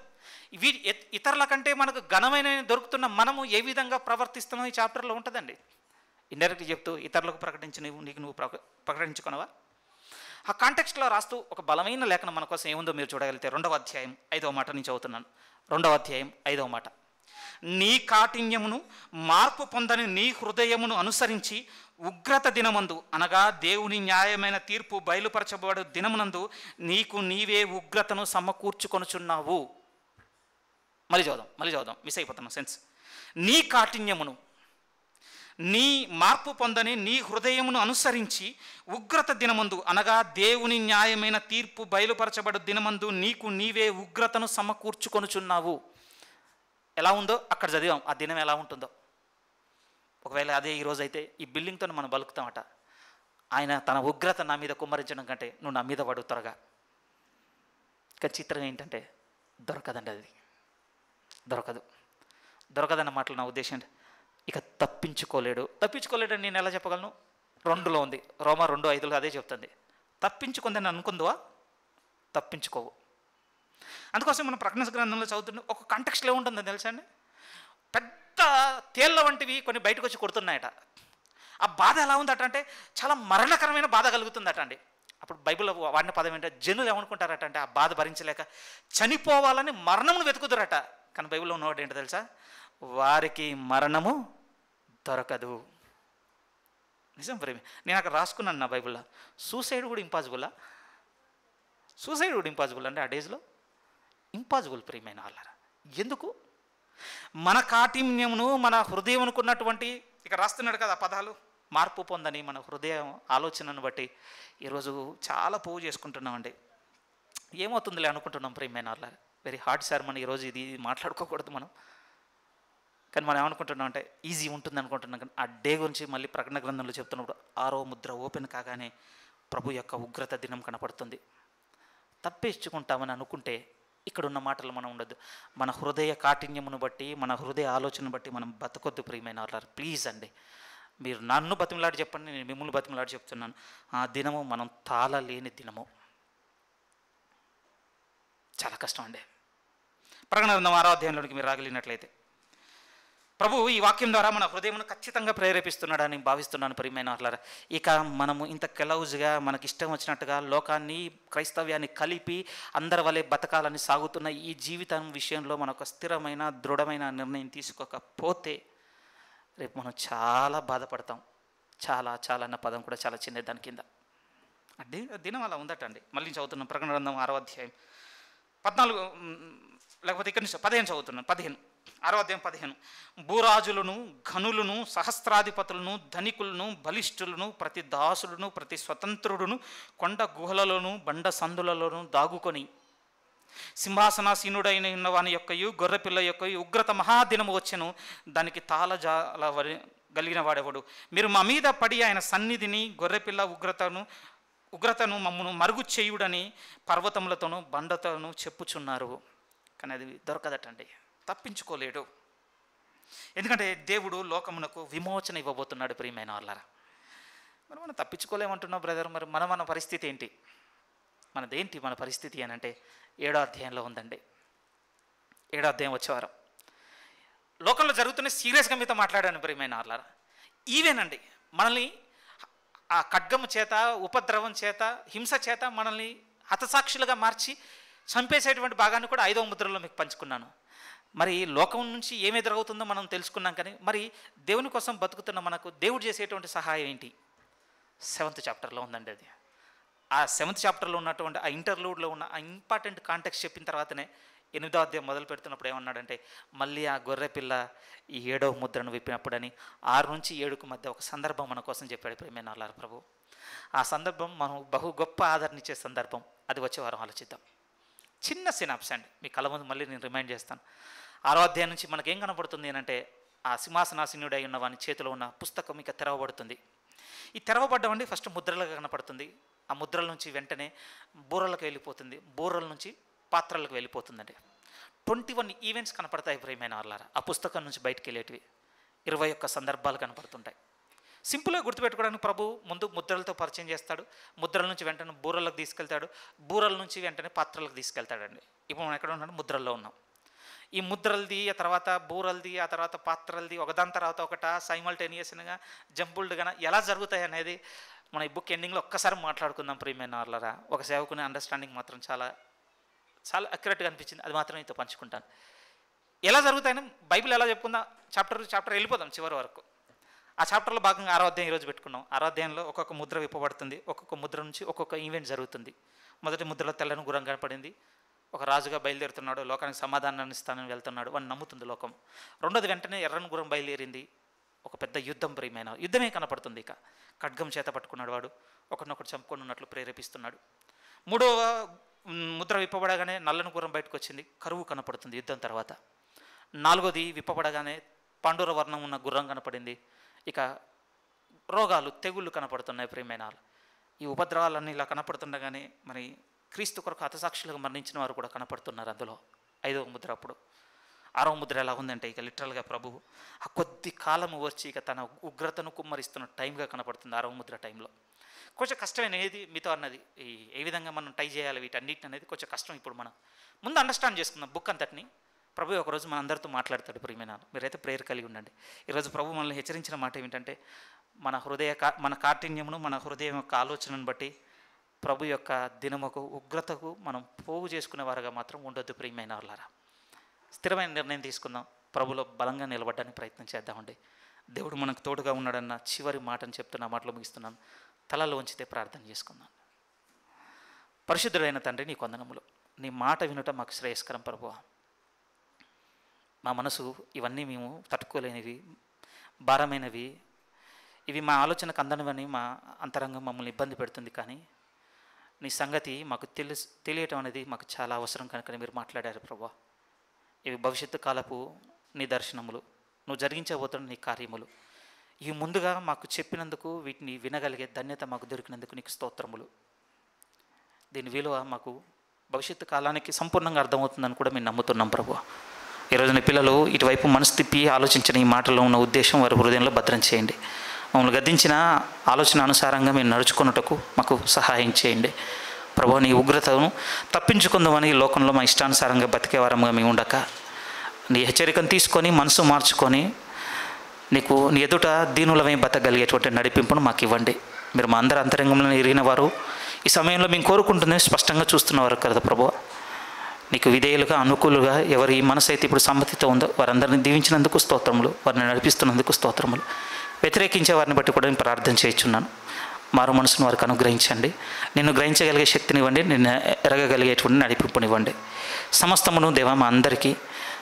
వీ ఇతరుల కంటే మనకు ఘనమైన దొరుకుతున్న మనము ఏ విధంగా ప్రవర్తిస్తున్నాం ఈ చాప్టర్లో ఉంటుందండి ఇండైరెక్ట్గా చెప్తూ ఇతరులకు ప్రకటించి నువ్వు నీకు నువ్వు ప్రకటించుకున్నావా ఆ కాంటెక్స్ట్లో రాస్తూ ఒక బలమైన లేఖనం మన కోసం ఏముందో మీరు చూడగలిగితే రెండవ అధ్యాయం ఐదవ మాట నుంచి అవుతున్నాను రెండవ అధ్యాయం ఐదవ మాట నీ కాఠిన్యమును మార్పు పొందని నీ హృదయమును అనుసరించి ఉగ్రత దినమందు అనగా దేవుని న్యాయమైన తీర్పు బయలుపరచబడు దినమునందు నీకు నీవే ఉగ్రతను సమకూర్చుకొనుచున్నావు మళ్ళీ చదువుదాం మళ్ళీ చదువుదాం మిస్ అయిపోతున్నాం సెన్స్ నీ కాఠిన్యమును నీ మార్పు పొందని నీ హృదయమును అనుసరించి ఉగ్రత దినమందు అనగా దేవుని న్యాయమైన తీర్పు బయలుపరచబడు దినమందు నీకు నీవే ఉగ్రతను సమకూర్చుకొనుచున్నావు ఎలా ఉందో అక్కడ చదివాం ఆ దినం ఎలా ఉంటుందో ఒకవేళ అదే ఈరోజు అయితే ఈ బిల్డింగ్తో మనం బలుకుతామట ఆయన తన ఉగ్రత నా మీద కుమ్మరించడం కంటే నువ్వు నా మీద పడు త్వరగా కానీ చిత్రం ఏంటంటే దొరకదండి అది దొరకదు దొరకదన్న మాటలు నా ఉద్దేశం ఇక తప్పించుకోలేడు అని నేను ఎలా చెప్పగలను రెండులో ఉంది రోమా రెండు ఐదులో అదే చెప్తుంది తప్పించుకుందని అనుకుందువా తప్పించుకోవు అందుకోసం మనం ప్రకటన గ్రంథంలో చదువుతున్న ఒక కంటెక్స్ట్లో ఏముంటుందో తెలుసా అండి పెద్ద తేళ్ళ వంటివి కొన్ని బయటకు వచ్చి కొడుతున్నాయట ఆ బాధ ఎలా ఉందట అంటే చాలా మరణకరమైన బాధ కలుగుతుందట అండి అప్పుడు బైబిల్ వాడిన పదం ఏంటంటే జనులు ఏమనుకుంటారట అంటే ఆ బాధ భరించలేక చనిపోవాలని మరణమును వెతుకుతురట కానీ బైబిల్లో ఉన్నవాడు ఏంటో తెలుసా వారికి మరణము దొరకదు నిజం ప్రేమి నేను అక్కడ రాసుకున్నాను నా బైబిల్లో సూసైడ్ కూడా ఇంపాసిబులా సూసైడ్ కూడా ఇంపాసిబుల్ అంటే ఆ డేస్లో ఇంపాసిబుల్ ప్రేమైన వాళ్ళారా ఎందుకు మన కాఠిన్యమును మన హృదయమునుకున్నటువంటి ఇక రాస్తున్నాడు కదా పదాలు మార్పు పొందని మన హృదయం ఆలోచనను బట్టి ఈరోజు చాలా పోగు చేసుకుంటున్నామండి ఏమవుతుందిలే అనుకుంటున్నాం ప్రేమైన అలా వెరీ హార్డ్ సార్ మనం ఈరోజు ఇది మాట్లాడుకోకూడదు మనం కానీ మనం ఏమనుకుంటున్నాం అంటే ఈజీ ఉంటుంది అనుకుంటున్నాం కానీ ఆ డే గురించి మళ్ళీ ప్రకటన గ్రంథంలో చెప్తున్నప్పుడు ఆరో ముద్ర ఓపెన్ కాగానే ప్రభు యొక్క ఉగ్రత దినం కనపడుతుంది తప్పించుకుంటామని అనుకుంటే ఇక్కడున్న మాటలు మనం ఉండొద్దు మన హృదయ కాఠిన్యమును బట్టి మన హృదయ ఆలోచనను బట్టి మనం బతకొద్దు ప్రియమైన వాళ్ళారు ప్లీజ్ అండి మీరు నన్ను బతిమలాడి చెప్పండి నేను మిమ్మల్ని బతిమలాడి చెప్తున్నాను ఆ దినము మనం తాళలేని దినము చాలా కష్టం అండి ప్రకటన ఆరాధ్యాయంలోనికి మీరు రాగలిగినట్లయితే ప్రభు ఈ వాక్యం ద్వారా మన హృదయమును ఖచ్చితంగా ప్రేరేపిస్తున్నాడని భావిస్తున్నాను ప్రియమైన ఇక మనము ఇంత కెలౌజ్గా మనకి ఇష్టం వచ్చినట్టుగా లోకాన్ని క్రైస్తవ్యాన్ని కలిపి అందరి వలె బతకాలని సాగుతున్న ఈ జీవితం విషయంలో మనకు స్థిరమైన దృఢమైన నిర్ణయం తీసుకోకపోతే రేపు మనం చాలా బాధపడతాం చాలా చాలా అన్న పదం కూడా చాలా చిన్నది దాని కింద అంటే దినం అలా ఉందటండి మళ్ళీ చదువుతున్నాం ప్రకటన గ్రంథం ఆరో అధ్యాయం పద్నాలుగు లేకపోతే ఇక్కడి నుంచి పదిహేను చదువుతున్నాను పదిహేను ఆరో అధ్యాయం పదిహేను భూరాజులను ఘనులను సహస్రాధిపతులను ధనికులను బలిష్ఠులను ప్రతి దాసులను ప్రతి స్వతంత్రుడును కొండ గుహలలోను బండ సందులలోను దాగుకొని సింహాసనాసీనుడైన ఉన్నవాని యొక్క గొర్రెపిల్ల యొక్క ఉగ్రత మహాదినము వచ్చెను దానికి తాళజాల కలిగిన వాడేవాడు మీరు మా మీద పడి ఆయన సన్నిధిని గొర్రెపిల్ల ఉగ్రతను ఉగ్రతను మమ్మను మరుగు చేయుడని పర్వతములతోను బండతోనూ చెప్పుచున్నారు కానీ అది దొరకదటండి తప్పించుకోలేడు ఎందుకంటే దేవుడు లోకమునకు విమోచన ఇవ్వబోతున్నాడు ప్రియమైన వాళ్ళ మరి మనం తప్పించుకోలేమంటున్నాం బ్రదర్ మరి మన మన పరిస్థితి ఏంటి మనదేంటి మన పరిస్థితి అని అంటే ఏడో అధ్యాయంలో ఉందండి ఏడో అధ్యాయం వచ్చేవారం లోకంలో జరుగుతున్న సీరియస్గా మీతో మాట్లాడాను ప్రియమైన ఆర్లారా ఈవేనండి మనల్ని ఆ ఖడ్గము చేత ఉపద్రవం చేత హింస చేత మనల్ని హతసాక్షులుగా మార్చి చంపేసేటువంటి భాగాన్ని కూడా ఐదవ ముద్రలో మీకు పంచుకున్నాను మరి లోకం నుంచి ఏమి ఎదురవుతుందో మనం తెలుసుకున్నాం కానీ మరి దేవుని కోసం బతుకుతున్న మనకు దేవుడు చేసేటువంటి సహాయం ఏంటి సెవెంత్ చాప్టర్లో ఉందండి అది ఆ సెవెంత్ చాప్టర్లో ఉన్నటువంటి ఆ ఇంటర్లూడ్లో ఉన్న ఆ ఇంపార్టెంట్ కాంటెక్స్ చెప్పిన తర్వాతనే ఎనిమిదో అధ్యాయం మొదలు పెడుతున్నప్పుడు ఏమన్నాడంటే మళ్ళీ ఆ గొర్రె పిల్ల ఈ ఏడవ ముద్రను విప్పినప్పుడని ఆరు నుంచి ఏడుకు మధ్య ఒక సందర్భం మన కోసం చెప్పాడు ప్రేమే నల్లారు ప్రభు ఆ సందర్భం మనం బహు గొప్ప ఆదరణిచ్చే సందర్భం అది వచ్చే వారం ఆలోచిద్దాం చిన్న సినాప్స్ అండి మీ కళ ముందు మళ్ళీ నేను రిమైండ్ చేస్తాను ఆరో అధ్యాయం నుంచి మనకేం కనపడుతుంది అంటే ఆ సింహాసనాసీనుడై ఉన్న వాని చేతిలో ఉన్న పుస్తకం ఇక తెరవబడుతుంది ఈ తెరవబడ్డమండి ఫస్ట్ ముద్రలుగా కనపడుతుంది ఆ ముద్రల నుంచి వెంటనే బూరలకు వెళ్ళిపోతుంది బూరల నుంచి పాత్రలకు వెళ్ళిపోతుందండి ట్వంటీ వన్ ఈవెంట్స్ కనపడతాయి ప్రేమైన వాళ్ళారా ఆ పుస్తకం నుంచి బయటకు వెళ్ళేటివి ఇరవై ఒక్క సందర్భాలు కనపడుతుంటాయి సింపుల్గా గుర్తుపెట్టుకోవడానికి ప్రభు ముందు ముద్రలతో పరిచయం చేస్తాడు ముద్రల నుంచి వెంటనే బూరలకు తీసుకెళ్తాడు బూరల నుంచి వెంటనే పాత్రలకు తీసుకెళ్తాడండి ఇప్పుడు మనం ఎక్కడ ఉన్నాడు ముద్రల్లో ఉన్నాం ఈ ముద్రలది ఆ తర్వాత బూరలది ఆ తర్వాత పాత్రలది ఒకదాని తర్వాత ఒకట సైమల్టేనియస్గా జంపుల్డ్గా ఎలా జరుగుతాయి అనేది మన ఈ బుక్ ఎండింగ్లో ఒక్కసారి మాట్లాడుకుందాం ప్రియమైన వాళ్ళరా ఒక సేవకుని అండర్స్టాండింగ్ మాత్రం చాలా చాలా అక్యురేట్గా అనిపించింది అది మాత్రం ఇంత పంచుకుంటాను ఎలా జరుగుతాయని బైబిల్ ఎలా చెప్పుకుందాం చాప్టర్ చాప్టర్ వెళ్ళిపోదాం చివరి వరకు ఆ చాప్టర్లో భాగంగా ఆరాధ్యాయం ఈరోజు పెట్టుకున్నాం ఆరాధ్యాయంలో ఒక్కొక్క ముద్ర విప్పబడుతుంది ఒక్కొక్క ముద్ర నుంచి ఒక్కొక్క ఈవెంట్ జరుగుతుంది మొదటి ముద్రలో తెల్లని గురం కనపడింది ఒక రాజుగా బయలుదేరుతున్నాడు లోకానికి సమాధానాన్ని ఇస్తానని వెళ్తున్నాడు వాడిని నమ్ముతుంది లోకం రెండోది వెంటనే ఎర్రనగురం బయలుదేరింది ఒక పెద్ద యుద్ధం ప్రియమైన యుద్ధమే కనపడుతుంది ఇక ఖడ్గం చేత పట్టుకున్నాడు వాడు ఒకరినొకరు చంపుకొని ఉన్నట్లు ప్రేరేపిస్తున్నాడు మూడవ ముద్ర విప్పబడగానే నల్లని గురం బయటకు వచ్చింది కరువు కనపడుతుంది యుద్ధం తర్వాత నాలుగోది విప్పబడగానే పాండుర వర్ణం ఉన్న గుర్రం కనపడింది ఇక రోగాలు తెగుళ్ళు కనపడుతున్నాయి ప్రియమైన ఈ ఉపద్రవాలన్నీ ఇలా కనపడుతుండగానే మరి క్రీస్తు కొరకు హతసాక్షులుగా మరణించిన వారు కూడా కనపడుతున్నారు అందులో ఐదవ ముద్ర అప్పుడు ఆరవ ముద్ర ఎలా ఉందంటే ఇక లిటరల్గా ప్రభువు ఆ కొద్ది కాలము వచ్చి ఇక తన ఉగ్రతను కుమ్మరిస్తున్న టైంగా కనపడుతుంది ఆరవ ముద్ర టైంలో కొంచెం కష్టమైన ఏది మీతో అన్నది ఈ ఏ విధంగా మనం టై చేయాలి వీటన్నిటిని అనేది కొంచెం కష్టం ఇప్పుడు మనం ముందు అండర్స్టాండ్ చేసుకుందాం బుక్ అంతటిని ప్రభు ఒకరోజు మన అందరితో మాట్లాడతాడు ప్రియమైన మీరైతే ప్రేయర్ కలిగి ఉండండి ఈరోజు ప్రభు మనల్ని హెచ్చరించిన మాట ఏమిటంటే మన హృదయ మన కాఠిన్యమును మన హృదయం యొక్క ఆలోచనను బట్టి ప్రభు యొక్క దినముకు ఉగ్రతకు మనం పోగు చేసుకునే వారుగా మాత్రం ఉండొద్దు ప్రియమైన వాళ్ళారా స్థిరమైన నిర్ణయం తీసుకుందాం ప్రభులో బలంగా నిలబడ్డానికి ప్రయత్నం చేద్దామండి దేవుడు మనకు తోడుగా ఉన్నాడన్న చివరి మాటను చెప్తున్న మాటలు ముగిస్తున్నాను తలలో ఉంచితే ప్రార్థన చేసుకుందాం పరిశుద్ధుడైన తండ్రి నీ కొందనములు నీ మాట వినుట మాకు శ్రేయస్కరం ప్రభు మా మనసు ఇవన్నీ మేము తట్టుకోలేనివి భారమైనవి ఇవి మా ఆలోచనకు అందనివని మా అంతరంగం మమ్మల్ని ఇబ్బంది పెడుతుంది కానీ నీ సంగతి మాకు తెలుసు తెలియటం అనేది మాకు చాలా అవసరం కనుక మీరు మాట్లాడారు ప్రభా ఇవి భవిష్యత్తు కాలపు నీ దర్శనములు నువ్వు జరిగించబోతున్న నీ కార్యములు ఇవి ముందుగా మాకు చెప్పినందుకు వీటిని వినగలిగే ధన్యత మాకు దొరికినందుకు నీకు స్తోత్రములు దీని విలువ మాకు భవిష్యత్తు కాలానికి సంపూర్ణంగా అర్థమవుతుందని కూడా మేము నమ్ముతున్నాం ప్రభు ఈరోజు పిల్లలు ఇటువైపు మనసు తిప్పి ఆలోచించిన ఈ మాటలో ఉన్న ఉద్దేశం వారి హృదయంలో భద్రం చేయండి మమ్మల్ని గద్దించిన ఆలోచన అనుసారంగా మేము నడుచుకున్నటకు మాకు సహాయం చేయండి ప్రభు నీ ఉగ్రతను తప్పించుకుందామని లోకంలో మా ఇష్టానుసారంగా బతికేవారంగా మేము ఉండక నీ హెచ్చరికను తీసుకొని మనసు మార్చుకొని నీకు నీ ఎదుట దీనులమే బతకగలిగేటువంటి నడిపింపును మాకు ఇవ్వండి మీరు మా అందరి అంతరంగంలో ఎరిగిన వారు ఈ సమయంలో మేము కోరుకుంటుంది స్పష్టంగా చూస్తున్నవారు కదా ప్రభు నీకు విధేయులుగా అనుకూలుగా ఎవరి మనసు అయితే ఇప్పుడు సమ్మతితో ఉందో వారందరిని దీవించినందుకు స్తోత్రములు వారిని నడిపిస్తున్నందుకు స్తోత్రములు వ్యతిరేకించే వారిని బట్టి కూడా నేను ప్రార్థన చేస్తున్నాను మారు మనసును వారికి అనుగ్రహించండి నేను గ్రహించగలిగే శక్తినివ్వండి నేను ఎరగగలిగేటువంటి నడిపింపునివ్వండి సమస్తమును దేవ మా అందరికీ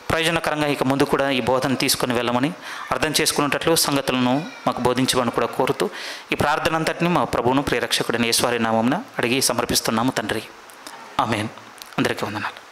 ప్రయోజనకరంగా ఇక ముందు కూడా ఈ బోధన తీసుకుని వెళ్ళమని అర్థం చేసుకునేటట్లు సంగతులను మాకు బోధించమని కూడా కోరుతూ ఈ ప్రార్థన అంతటిని మా ప్రభువును ప్రియరక్షకుడిని ఈశ్వరి నామంన అడిగి సమర్పిస్తున్నాము తండ్రి ఆమెన్ అందరికీ వందనాలు